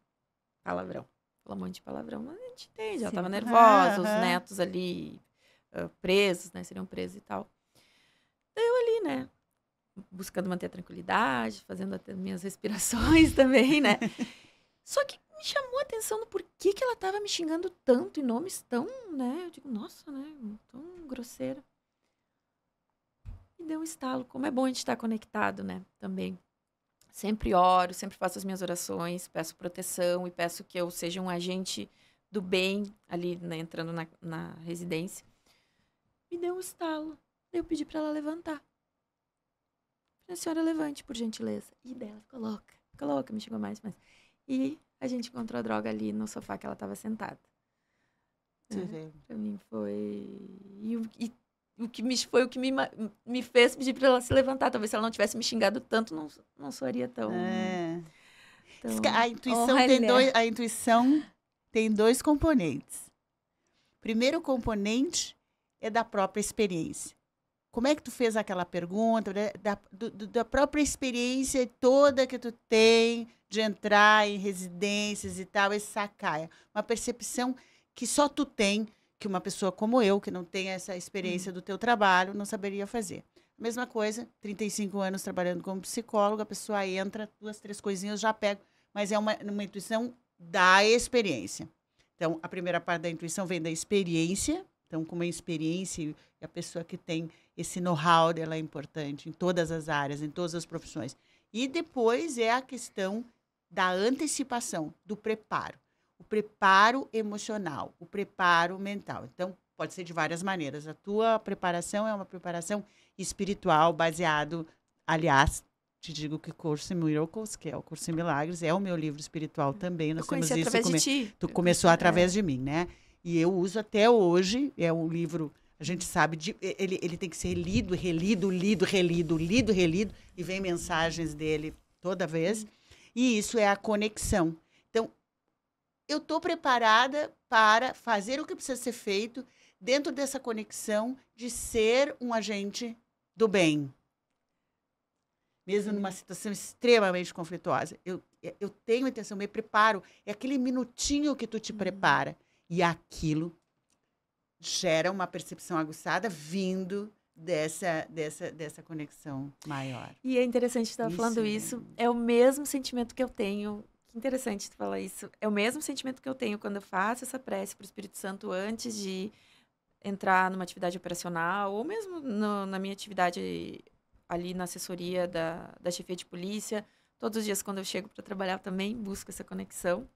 palavrão. Falou um monte de palavrão, mas a gente entende. Sim. Ela tava nervosa, os netos ali uh, presos, né? Seriam presos e tal. Eu ali, né? Buscando manter a tranquilidade, fazendo até minhas *laughs* respirações também, né? *laughs* Só que me chamou a atenção do porquê que ela tava me xingando tanto e nomes tão, né? Eu digo, nossa, né? Tão grosseira. Me deu um estalo. Como é bom a gente estar tá conectado, né? Também. Sempre oro, sempre faço as minhas orações, peço proteção e peço que eu seja um agente do bem ali, né, entrando na, na residência. Me deu um estalo. Eu pedi para ela levantar. A senhora levante, por gentileza. E dela coloca, coloca, me chegou mais, mas. E a gente encontrou a droga ali no sofá que ela estava sentada. Né? Para mim foi. E, e, o que me, foi o que me, me fez pedir para ela se levantar. Talvez se ela não tivesse me xingado tanto, não, não soaria tão. É. A, intuição tem né? dois, a intuição tem dois componentes. Primeiro componente é da própria experiência como é que tu fez aquela pergunta, né? da, do, da própria experiência toda que tu tem de entrar em residências e tal, esse sacaia. Uma percepção que só tu tem, que uma pessoa como eu, que não tem essa experiência uhum. do teu trabalho, não saberia fazer. Mesma coisa, 35 anos trabalhando como psicóloga, a pessoa entra, duas, três coisinhas, já pego, mas é uma, uma intuição da experiência. Então, a primeira parte da intuição vem da experiência, então, com uma experiência, a pessoa que tem esse know-how dela é importante em todas as áreas, em todas as profissões. E depois é a questão da antecipação, do preparo. O preparo emocional, o preparo mental. Então, pode ser de várias maneiras. A tua preparação é uma preparação espiritual baseado, aliás, te digo que Curso em Miracles, que é o Curso em Milagres, é o meu livro espiritual também. Nós Eu conheci através isso, de come... ti. Tu começou através é. de mim, né? E eu uso até hoje, é um livro, a gente sabe, de, ele, ele tem que ser lido, relido, lido, relido, lido, relido, e vem mensagens dele toda vez. E isso é a conexão. Então, eu estou preparada para fazer o que precisa ser feito dentro dessa conexão de ser um agente do bem. Mesmo numa situação extremamente conflituosa. Eu, eu tenho intenção, me preparo. É aquele minutinho que tu te uhum. prepara. E aquilo gera uma percepção aguçada vindo dessa, dessa, dessa conexão maior. E é interessante estar falando isso. É. o mesmo sentimento que eu tenho. Que interessante tu falar isso. É o mesmo sentimento que eu tenho quando eu faço essa prece para o Espírito Santo antes de entrar numa atividade operacional ou mesmo no, na minha atividade ali na assessoria da, da chefia de polícia. Todos os dias, quando eu chego para trabalhar, também busco essa conexão.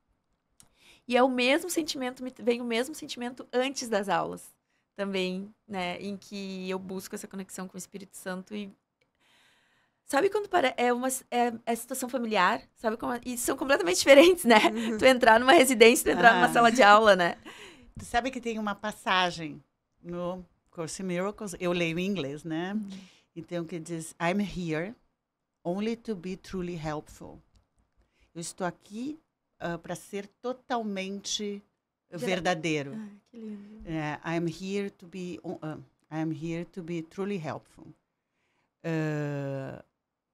E é o mesmo sentimento, vem o mesmo sentimento antes das aulas também, né? Em que eu busco essa conexão com o Espírito Santo e Sabe quando para... é uma é, é situação familiar, sabe como é, e são completamente *laughs* diferentes, né? Uhum. Tu entrar numa residência, tu entrar ah. numa sala de aula, né? Tu sabe que tem uma passagem no Course in Miracles, eu leio em inglês, né? Uhum. Então que diz I'm here only to be truly helpful. Eu estou aqui uh, ah, para ser totalmente verdadeiro. Ah, que lindo. Uh, é, I am here to be uh, ah, I am here to be truly helpful. Uh,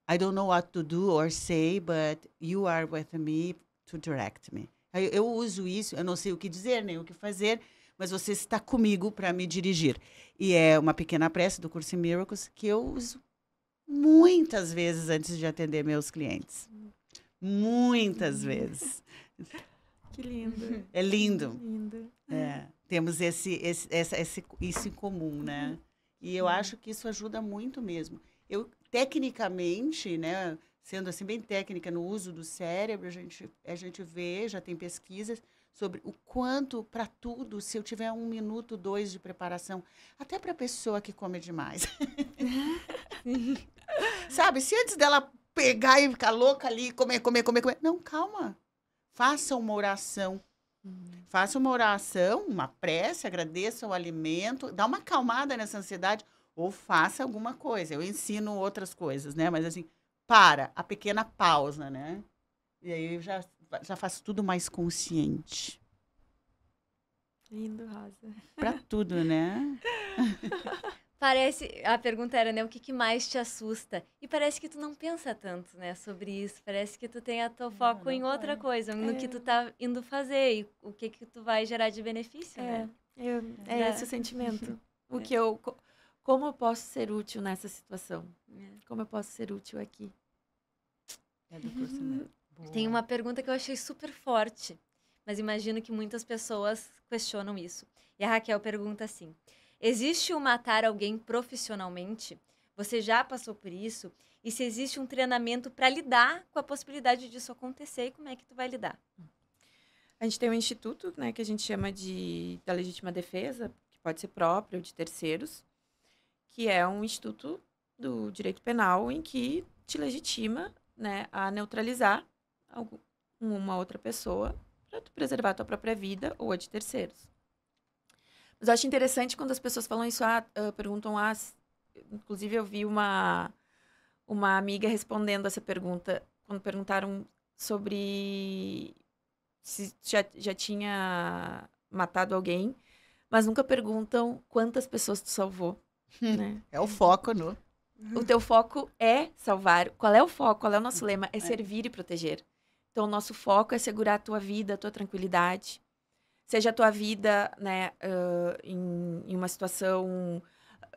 I don't know what to do or say, but you are with me to direct me. Eu, eu uso isso, eu não sei o que dizer nem o que fazer, mas você está comigo para me dirigir. E é uma pequena prece do curso em Miracles que eu uso muitas vezes antes de atender meus clientes. Hum muitas vezes. Que lindo. É lindo. lindo. É. Temos esse, esse, esse, isso em comum, né? Uhum. E eu acho que isso ajuda muito mesmo. Eu, tecnicamente, né, sendo assim bem técnica no uso do cérebro, a gente, a gente vê, já tem pesquisas sobre o quanto para tudo, se eu tiver um minuto, dois de preparação, até para pessoa que come demais. *laughs* Sabe, se antes dela pegar e ficar louca ali, comer, comer, comer, comer. Não, calma. Faça uma oração. Uhum. Faça uma oração, uma prece, agradeça o alimento, dá uma acalmada nessa ansiedade ou faça alguma coisa. Eu ensino outras coisas, né? Mas assim, para, a pequena pausa, né? E aí eu já, já faço tudo mais consciente. Lindo, Rosa. Para tudo, né? *laughs* parece. A pergunta era, né? O que, que, mais te assusta? E parece que tu não pensa tanto, né? Sobre isso. Parece que tu tem a teu foco não, não em outra é. coisa, no que tu é. tá indo fazer e o que que tu vai gerar de benefício, é. né? Eu, é, esse o sentimento. *laughs* o é. que eu. Como eu posso ser útil nessa situação? É. Como eu posso ser útil aqui? É do curso né? uhum. Tem uma pergunta que eu achei super forte, mas imagino que muitas pessoas questionam isso. E a Raquel pergunta assim: Existe o matar alguém profissionalmente? Você já passou por isso? E se existe um treinamento para lidar com a possibilidade disso acontecer e como é que tu vai lidar? A gente tem um instituto, né, que a gente chama de da legítima defesa, que pode ser próprio de terceiros, que é um instituto do direito penal em que te legitima, né, a neutralizar algum, uma outra pessoa para preservar a tua própria vida ou a de terceiros. Mas eu acho interessante quando as pessoas falam isso, ah, ah perguntam, ah, inclusive eu vi uma, uma amiga respondendo essa pergunta, quando perguntaram sobre se já, já tinha matado alguém, mas nunca perguntam quantas pessoas tu salvou. Hum. Né? É o foco no. O teu foco é salvar. Qual é o foco? Qual é o nosso hum. lema? É, é servir e proteger. Então, o nosso foco é segurar a tua vida, a tua tranquilidade seja a tua vida né, uh, em, em, uma situação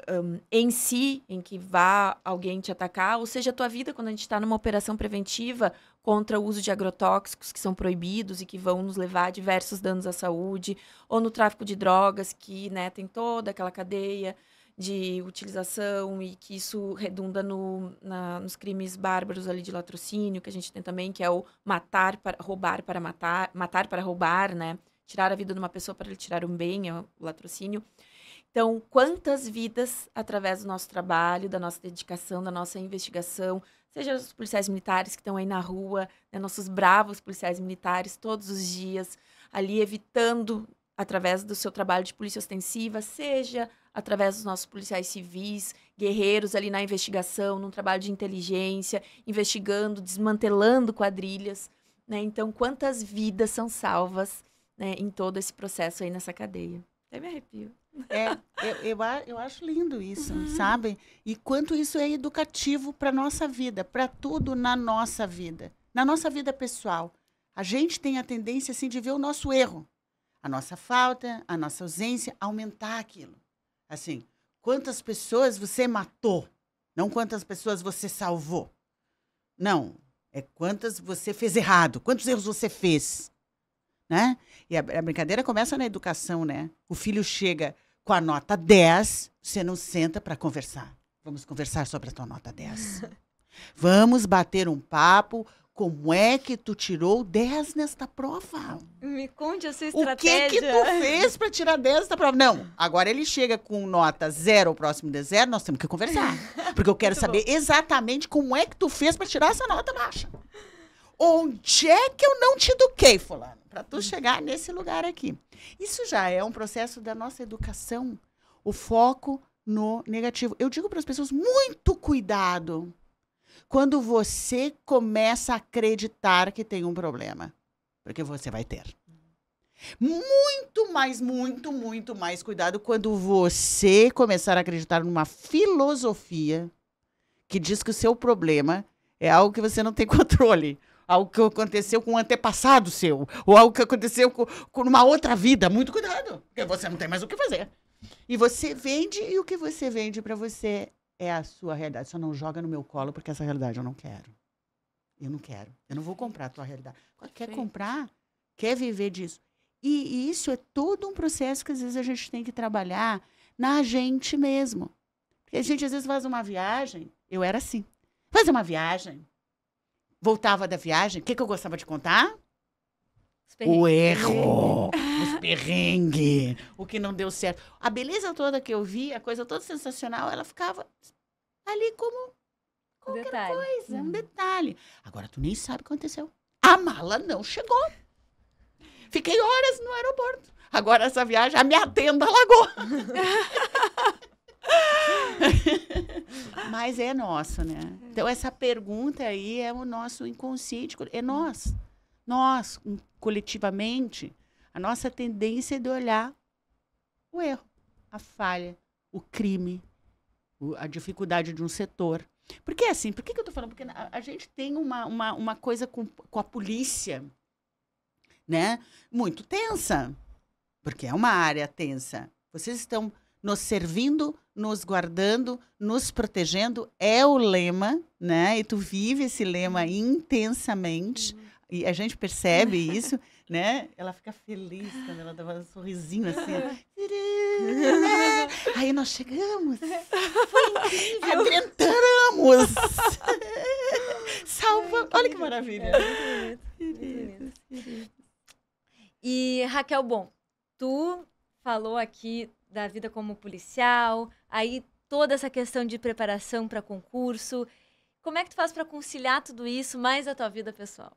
um, em si, em que vá alguém te atacar, ou seja a tua vida quando a gente está numa operação preventiva contra o uso de agrotóxicos que são proibidos e que vão nos levar a diversos danos à saúde, ou no tráfico de drogas, que né, tem toda aquela cadeia de utilização e que isso redunda no, na, nos crimes bárbaros ali de latrocínio, que a gente tem também, que é o matar para roubar para matar, matar para roubar, né? tirar a vida de uma pessoa para lhe tirar um bem, é o latrocínio. Então, quantas vidas através do nosso trabalho, da nossa dedicação, da nossa investigação, seja os policiais militares que estão aí na rua, né, nossos bravos policiais militares todos os dias ali evitando através do seu trabalho de polícia ostensiva, seja através dos nossos policiais civis, guerreiros ali na investigação, num trabalho de inteligência, investigando, desmantelando quadrilhas, né? Então, quantas vidas são salvas né, em todo esse processo aí nessa cadeia. Até me arrepio. É, eu, eu, eu acho lindo isso, uhum. sabe? E quanto isso é educativo para nossa vida, para tudo na nossa vida, na nossa vida pessoal. A gente tem a tendência assim de ver o nosso erro, a nossa falta, a nossa ausência, aumentar aquilo. Assim, quantas pessoas você matou, não quantas pessoas você salvou. Não, é quantas você fez errado, quantos erros você fez né? E a, a brincadeira começa na educação, né? O filho chega com a nota 10, você não senta para conversar. Vamos conversar sobre a tua nota 10. *laughs* Vamos bater um papo. Como é que tu tirou 10 nesta prova? Me conte a sua estratégia. O que que tu fez para tirar 10 nesta prova? Não, agora ele chega com nota zero, próximo de zero, nós temos que conversar. *laughs* Porque eu quero Muito saber bom. exatamente como é que tu fez para tirar essa nota baixa. Onde é que eu não te eduquei, fulano? para tu chegar nesse lugar aqui. Isso já é um processo da nossa educação, o foco no negativo. Eu digo para as pessoas muito cuidado quando você começa a acreditar que tem um problema, porque você vai ter. Muito mais, muito, muito mais cuidado quando você começar a acreditar numa filosofia que diz que o seu problema é algo que você não tem *laughs* controle algo que aconteceu com um antepassado seu, ou algo que aconteceu com, com uma outra vida. Muito cuidado, porque você não tem mais o que fazer. E você vende, e o que você vende para você é a sua realidade. Só não joga no meu colo, porque essa realidade eu não quero. Eu não quero. Eu não vou comprar a tua realidade. Quer comprar, quer viver disso. E, e isso é todo um processo que às vezes a gente tem que trabalhar na gente mesmo. Porque a gente às vezes faz uma viagem, eu era assim. Fazer uma viagem, voltava da viagem, o que, que eu gostava de contar? O erro, *laughs* os perrengues, o que não deu certo. A beleza toda que eu vi, a coisa toda sensacional, ela ficava ali como qualquer detalhe. coisa, um uhum. detalhe. Agora tu nem sabe o que aconteceu. A mala não chegou. Fiquei horas no aeroporto. Agora essa viagem, a minha tenda alagou. *laughs* *laughs* Mas é nosso, né? Então, essa pergunta aí é o nosso inconsciente, é nós. Nós, coletivamente, a nossa tendência é de olhar o erro, a falha, o crime, a dificuldade de um setor. Porque é assim, por que, que eu estou falando? Porque a, a, gente tem uma, uma, uma coisa com, com a polícia, né? Muito tensa. Porque é uma área tensa. Vocês estão nos servindo nos guardando, nos protegendo, é o lema, né? E tu vive esse lema intensamente, uhum. e a gente percebe *laughs* isso, né? Ela fica feliz quando ela dá um sorrisinho assim. *laughs* Aí nós chegamos. Foi incrível. Enfrentamos. *laughs* Salva. Olha que maravilha. É e Raquel, bom, tu falou aqui da vida como policial, aí toda essa questão de preparação para concurso. Como é que tu faz para conciliar tudo isso mais a tua vida pessoal?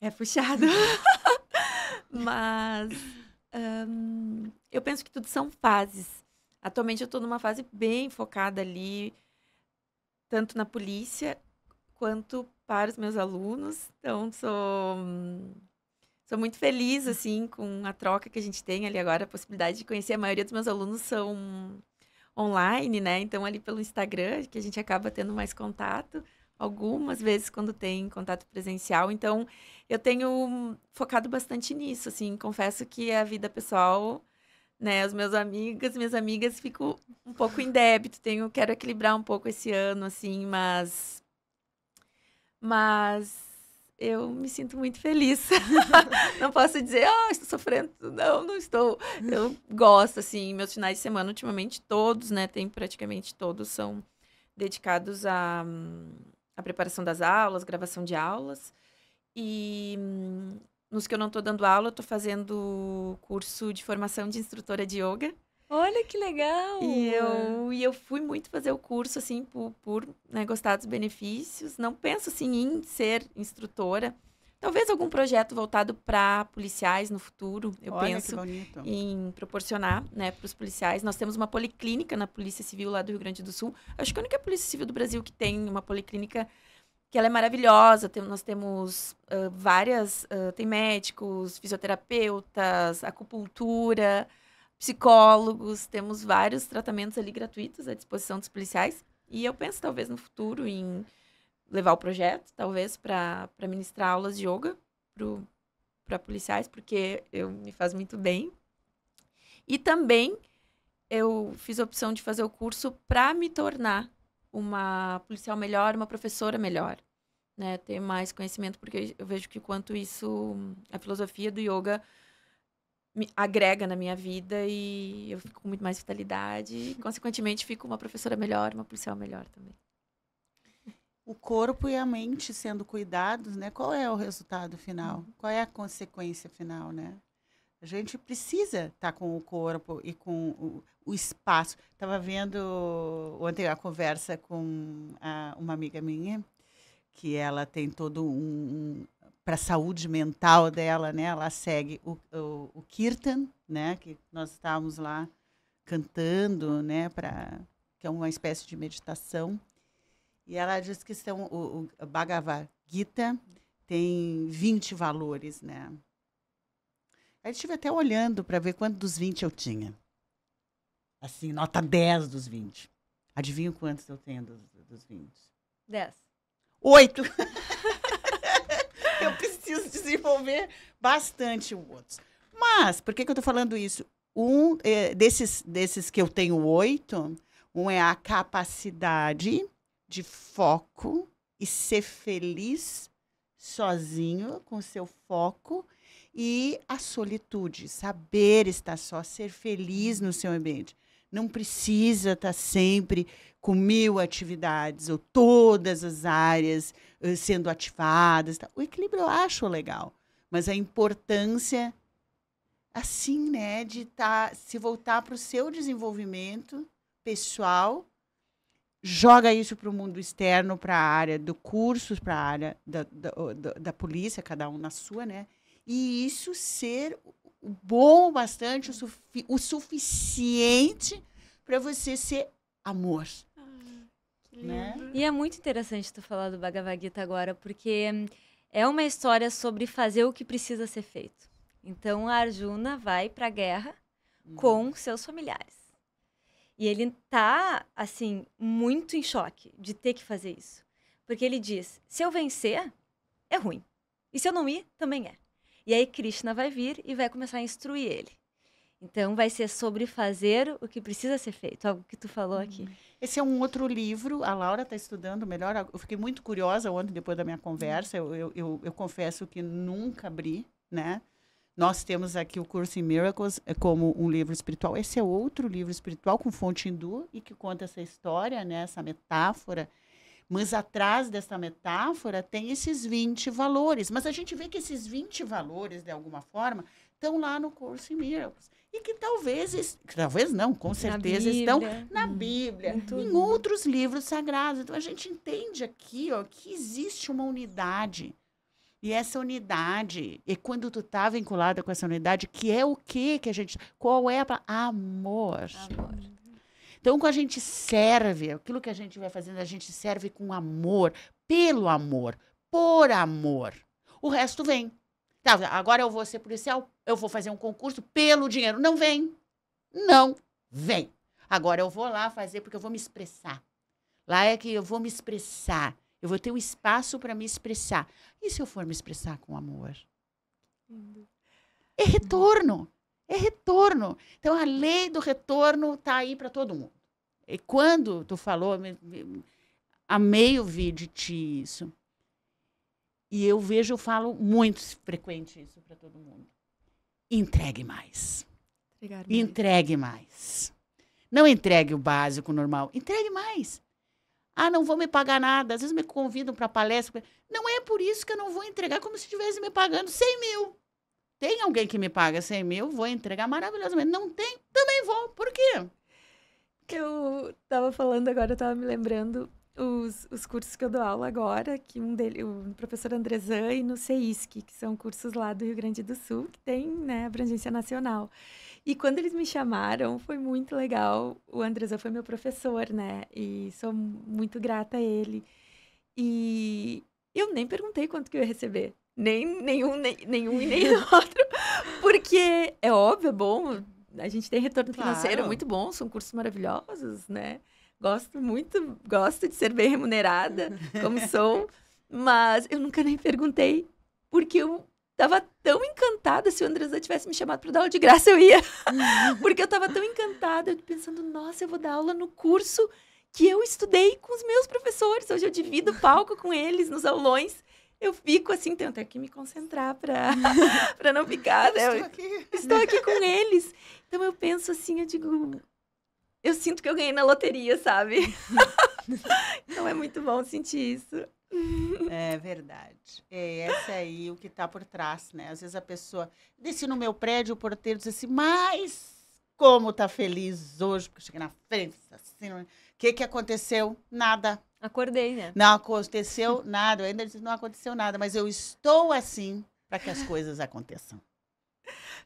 É puxado. *laughs* Mas eu penso que tudo são fases. Atualmente eu estou numa fase bem focada ali, tanto na polícia quanto para os meus alunos. Então, sou hum, sou muito feliz, assim, com a troca que a gente tem ali agora, a possibilidade de conhecer. A maioria dos meus alunos são online, né? Então, ali pelo Instagram, que a gente acaba tendo mais contato algumas vezes quando tem contato presencial. Então, eu tenho focado bastante nisso, assim. Confesso que a vida pessoal, né, os meus amigos, minhas amigas, fico um pouco em débito. Tenho, quero equilibrar um pouco esse ano, assim, mas... Mas eu me sinto muito feliz. *laughs* não posso dizer, ah, oh, estou sofrendo. Não, não estou. Eu gosto, assim, meus finais de semana, ultimamente todos, né? Tem praticamente todos, são dedicados à, hum, preparação das aulas, gravação de aulas. E hum, nos que eu não estou dando aula, eu estou fazendo curso de formação de instrutora de yoga. Olha que legal! E eu, e eu fui muito fazer o curso, assim, por, por né, gostar dos benefícios. Não penso, assim, em ser instrutora. Talvez algum projeto voltado para policiais no futuro, eu Olha, penso em proporcionar né, para os policiais. Nós temos uma policlínica na Polícia Civil lá do Rio Grande do Sul. Acho que a única Polícia Civil do Brasil que tem uma policlínica que ela é maravilhosa. Tem, nós temos uh, várias, uh, tem médicos, fisioterapeutas, acupuntura, psicólogos, temos vários tratamentos ali gratuitos à disposição dos policiais. E eu penso, talvez, no futuro, em levar o projeto, talvez, para ministrar aulas de yoga para policiais, porque eu me faz muito bem. E também eu fiz a opção de fazer o curso para me tornar uma policial melhor, uma professora melhor. Né, ter mais conhecimento, porque eu vejo que quanto isso, a filosofia do yoga me agrega na minha vida e eu fico com muito mais vitalidade e, consequentemente, fico uma professora melhor, uma policial melhor também. O corpo e a mente sendo cuidados, né? Qual é o resultado final? Uhum. Qual é a consequência final, né? A gente precisa estar tá com o corpo e com o, o espaço. Estava vendo ontem a conversa com a, uma amiga minha, que ela tem todo um, um para a saúde mental dela, né? Ela segue o, o, o kirtan, né? Que nós estávamos lá cantando, né? Para que é uma espécie de meditação. E ela diz que são o, o Bhagavad Gita tem 20 valores, né? Aí estive até olhando para ver quantos dos 20 eu tinha. Assim, nota 10 dos 20. Adivinha quantos eu tenho dos, dos 20? 10. 8! preciso *laughs* desenvolver bastante outros. Mas, por que, que eu estou falando isso? Um é, desses, desses que eu tenho oito, um é a capacidade de foco e ser feliz sozinho, com seu foco, e a solitude, saber estar só, ser feliz no seu ambiente. Não precisa estar tá sempre com mil atividades ou todas as áreas eh, sendo ativadas. O equilíbrio eu acho legal, mas a importância, assim, né, de tá, se voltar para o seu desenvolvimento pessoal, joga isso para o mundo externo, para a área do cursos, para a área da, da, da, da polícia, cada um na sua, né? E isso ser bom bastante, o, sufi o suficiente para você ser amor. Né? Uhum. E é muito interessante tu falar do Bhagavad Gita agora, porque hum, é uma história sobre fazer o que precisa ser feito. Então, a Arjuna vai para a guerra uhum. com seus familiares. E ele tá, assim, muito em choque de ter que fazer isso. Porque ele diz: se eu vencer, é ruim. E se eu não ir, também é. E aí Krishna vai vir e vai começar a instruir ele. Então vai ser sobre fazer o que precisa ser feito, algo que tu falou aqui. Uhum. Esse é um outro livro, a Laura está estudando melhor. Eu fiquei muito curiosa ontem, depois da minha conversa, eu, eu, eu, eu confesso que nunca abri, né? Nós temos aqui o Curso em Miracles é como um livro espiritual. Esse é outro livro espiritual com fonte hindu e que conta essa história, né? essa metáfora. Mas atrás dessa metáfora tem esses 20 valores. Mas a gente vê que esses 20 valores, de alguma forma, estão lá no curso em Miracles. E que talvez, talvez não, com certeza na estão na Bíblia, em, em outros livros sagrados. Então a gente entende aqui ó, que existe uma unidade. E essa unidade, e quando tu tá vinculada com essa unidade, que é o que que a gente. Qual é a. Amor. Amor. Então, quando a gente serve, aquilo que a gente vai fazendo, a gente serve com amor, pelo amor, por amor. O resto vem. Tá, agora eu vou ser policial, eu vou fazer um concurso pelo dinheiro. Não vem. Não vem. Agora eu vou lá fazer porque eu vou me expressar. Lá é que eu vou me expressar. Eu vou ter um espaço para me expressar. E se eu for me expressar com amor? É retorno. É retorno. Então a lei do retorno está aí para todo mundo. E quando tu falou, amei ouvir de ti isso. E eu vejo, eu falo muito frequente isso para todo mundo. Entregue mais. entregue mais. Não entregue o básico, o normal. Entregue mais. Ah, não vão me pagar nada. Às vezes me convidam para palestra. Não é por isso que eu não vou entregar como se estivesse me pagando 100 mil. Tem alguém que me paga 100 mil, vou entregar maravilhosamente. Não tem, também vou. Por quê? que Eu estava falando agora, eu estava me lembrando os, os cursos que eu dou aula agora, que um dele, o professor Andrezan e no CEISC, que são cursos lá do Rio Grande do Sul, que tem né, abrangência nacional. E quando eles me chamaram, foi muito legal. O Andrezan foi meu professor, né? E sou muito grata a ele. E eu nem perguntei quanto que eu ia receber. Nem nenhum, nem, nenhum e nem *laughs* outro. Porque é óbvio, é bom. A gente tem retorno claro. financeiro muito bom, são cursos maravilhosos, né? Gosto muito, gosto de ser bem remunerada, como *laughs* sou, mas eu nunca nem perguntei, porque eu tava tão encantada. Se o Andrezan tivesse me chamado para dar aula de graça, eu ia. *laughs* porque eu tava tão encantada, pensando, nossa, eu vou dar aula no curso que eu estudei com os meus professores. Hoje eu divido palco com eles nos aulões. Eu fico assim, tenho até que me concentrar para *laughs* para não ficar, né? Estou aqui. Estou aqui com eles. Então eu penso assim, eu digo, eu sinto que eu ganhei na loteria, sabe? *laughs* então é muito bom sentir isso. É verdade. É esse aí o que está por trás, né? Às vezes a pessoa desce no meu prédio, o porteiro diz assim, mas como tá feliz hoje, porque eu cheguei na frente, assim, o que que aconteceu? Nada. Acordei, né? Não aconteceu nada. Eu ainda disse, não aconteceu nada, mas eu estou assim para que as coisas aconteçam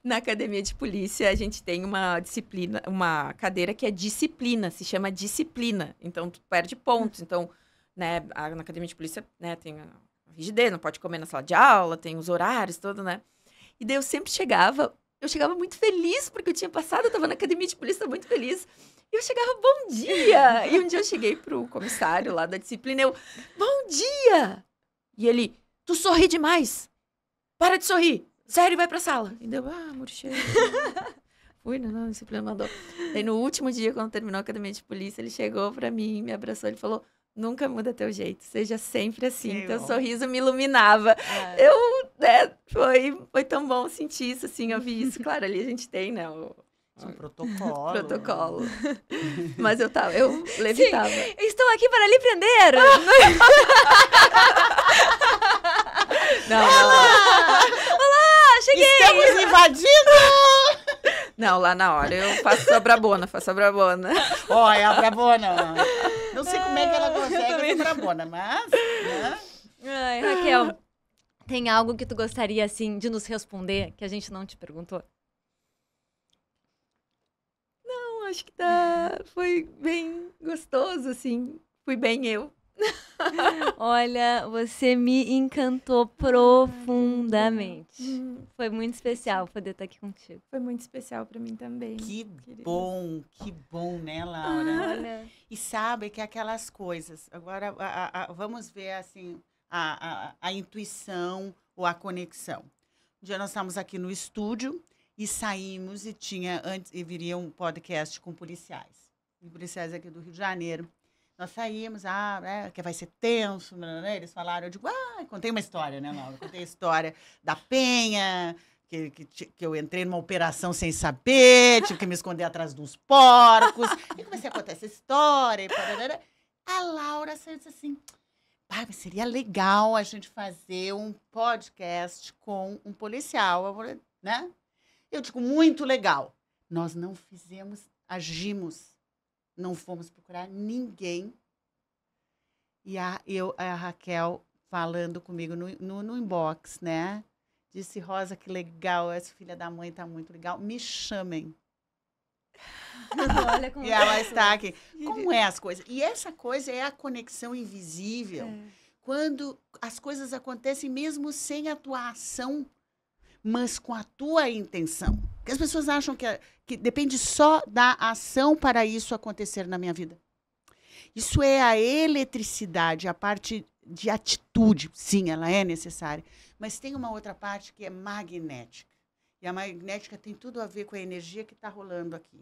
na academia de polícia a gente tem uma disciplina, uma cadeira que é disciplina, se chama disciplina. Então tu perde pontos. Uhum. Então, né, na academia de polícia, né, tem a rigidez, não pode comer na sala de aula, tem os horários, tudo, né? E daí eu sempre chegava, eu chegava muito feliz porque eu tinha passado, eu tava na academia de polícia muito feliz. E eu chegava, bom dia! E um dia eu cheguei pro comissário lá da disciplina, eu, bom dia! E ele, tu sorri demais! Para de sorrir! sério, vai pra sala. E deu, ah, murchei. *laughs* Fui, né, não, não, disciplina mandou. E no último dia, quando terminou a academia de polícia, ele chegou pra mim, me abraçou, ele falou, nunca muda teu jeito, seja sempre assim. Teu sorriso me iluminava. É. Eu, né, foi, foi tão bom sentir isso, assim, ouvir isso. *laughs* Claro, ali a gente tem, né, o... um protocolo. Né? protocolo. Mas eu tava, eu levitava. Sim, estou aqui para lhe prender! *laughs* não, não cheguei! Estamos invadindo! *laughs* Não, lá na hora eu faço a brabona, faço a brabona. Ó, oh, é a brabona. Não sei como é que ela consegue a brabona, mas... Né? Ai, Raquel, tem algo que tu gostaria, assim, de nos responder que a gente não te perguntou? Não, acho que tá... foi bem gostoso, assim. Fui bem eu. *laughs* Olha, você me encantou profundamente. Foi muito especial poder estar tá aqui contigo. Foi muito especial para mim também. Que querida. bom, que bom, né, Laura? Ah, Olha. E sabe que é aquelas coisas. Agora, a, a, vamos ver assim a, a, intuição ou a conexão. Um dia nós estávamos aqui no estúdio e saímos e tinha antes e viria um podcast com policiais. policiais aqui do Rio de Janeiro. Nós saímos, ah, né, que vai ser tenso, né? né eles falaram, eu digo, ah, contei uma história, né, Laura? Contei a história da Penha, que, que, que, eu entrei numa operação sem saber, tive que me esconder atrás dos porcos. e comecei a contar essa história. A Laura saiu disse assim: ah, seria legal a gente fazer um podcast com um policial, né? Eu digo, muito legal. Nós não fizemos, agimos não fomos procurar ninguém. E a, eu, a Raquel falando comigo no, no, no inbox, né? Disse, Rosa, que legal, essa filha da mãe tá muito legal. Me chamem. Olha *laughs* como e ela é. está aqui. Como é as coisas? E essa coisa é a conexão invisível. É. Quando as coisas acontecem mesmo sem a tua ação, mas com a tua intenção. Porque as pessoas acham que, é, que depende só da ação para isso acontecer na minha vida. Isso é a eletricidade, a parte de atitude. Sim, ela é necessária. Mas tem uma outra parte que é magnética. E a magnética tem tudo a ver com a energia que está rolando aqui.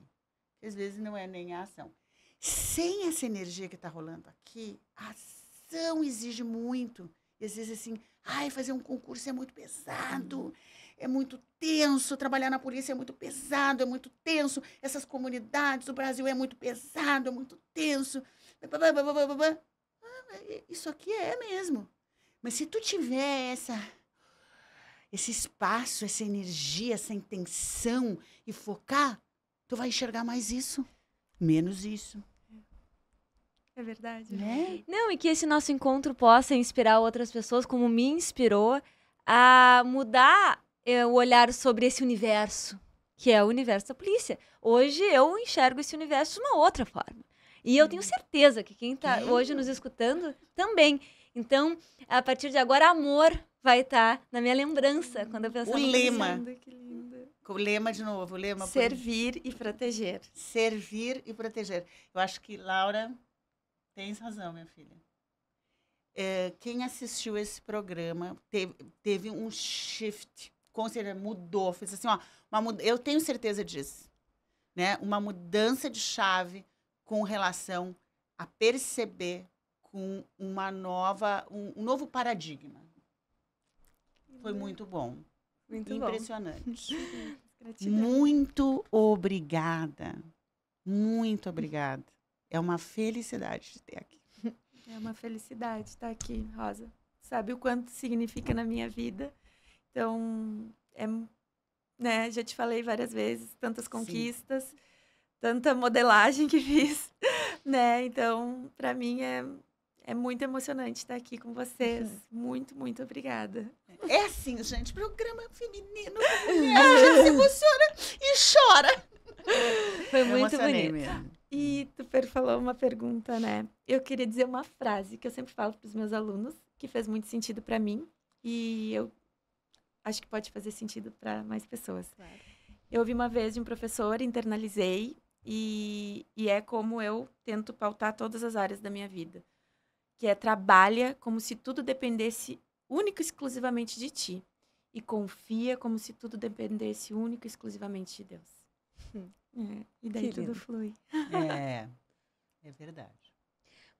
Às vezes não é nem a ação. Sem essa energia que está rolando aqui, a ação exige muito. às vezes assim, ai, fazer um concurso é muito pesado. Hum é muito tenso, trabalhar na polícia é muito pesado, é muito tenso, essas comunidades, o Brasil é muito pesado, é muito tenso. Ah, é, isso aqui é mesmo. Mas se tu tiver essa esse espaço, essa energia, essa intenção e focar, tu vai enxergar mais isso, menos isso. É verdade. Né? Não, e que esse nosso encontro possa inspirar outras pessoas, como me inspirou, a mudar é, o olhar sobre esse universo, que é o universo da polícia. Hoje eu enxergo esse universo de uma outra forma. E eu tenho uhum. certeza que quem está uhum. hoje nos escutando também. Então, a partir de agora, amor vai estar tá na minha lembrança uhum. quando eu pensar o no lema. que lindo. O lema de novo, o lema servir por... e proteger. Servir e proteger. Eu acho que Laura tens razão, minha filha. É, quem assistiu esse programa teve, teve um shift conselheira, mudou. Fez assim, ó, uma, eu tenho certeza disso. Né? Uma mudança de chave com relação a perceber com uma nova, um, um novo paradigma. Foi uhum. muito bom. Muito Impressionante. Bom. *laughs* muito obrigada. Muito obrigada. É uma felicidade de ter aqui. É uma felicidade estar aqui, Rosa. Sabe o quanto significa na minha vida então, é, né, já te falei várias vezes, tantas conquistas, Sim. tanta modelagem que *laughs* fiz, né? Então, para mim é é muito emocionante estar aqui com vocês. Sim. Uhum. Muito, muito obrigada. É assim, gente, programa feminino, *laughs* mulher, gente se emociona e chora. Foi muito bonito. Mesmo. E tu falou uma pergunta, né? Eu queria dizer uma frase que eu sempre falo para os meus alunos, que fez muito sentido para mim, e eu acho que pode fazer sentido para mais pessoas. Claro. Eu ouvi uma vez de um professor, internalizei, e, e é como eu tento pautar todas as áreas da minha vida. Que é trabalha como se tudo dependesse único e exclusivamente de ti. E confia como se tudo dependesse único e exclusivamente de Deus. Hum. É, e daí tudo flui. É, é verdade.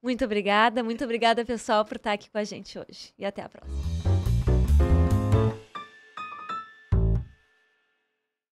Muito obrigada, muito obrigada pessoal por estar aqui com a gente hoje. E até a próxima.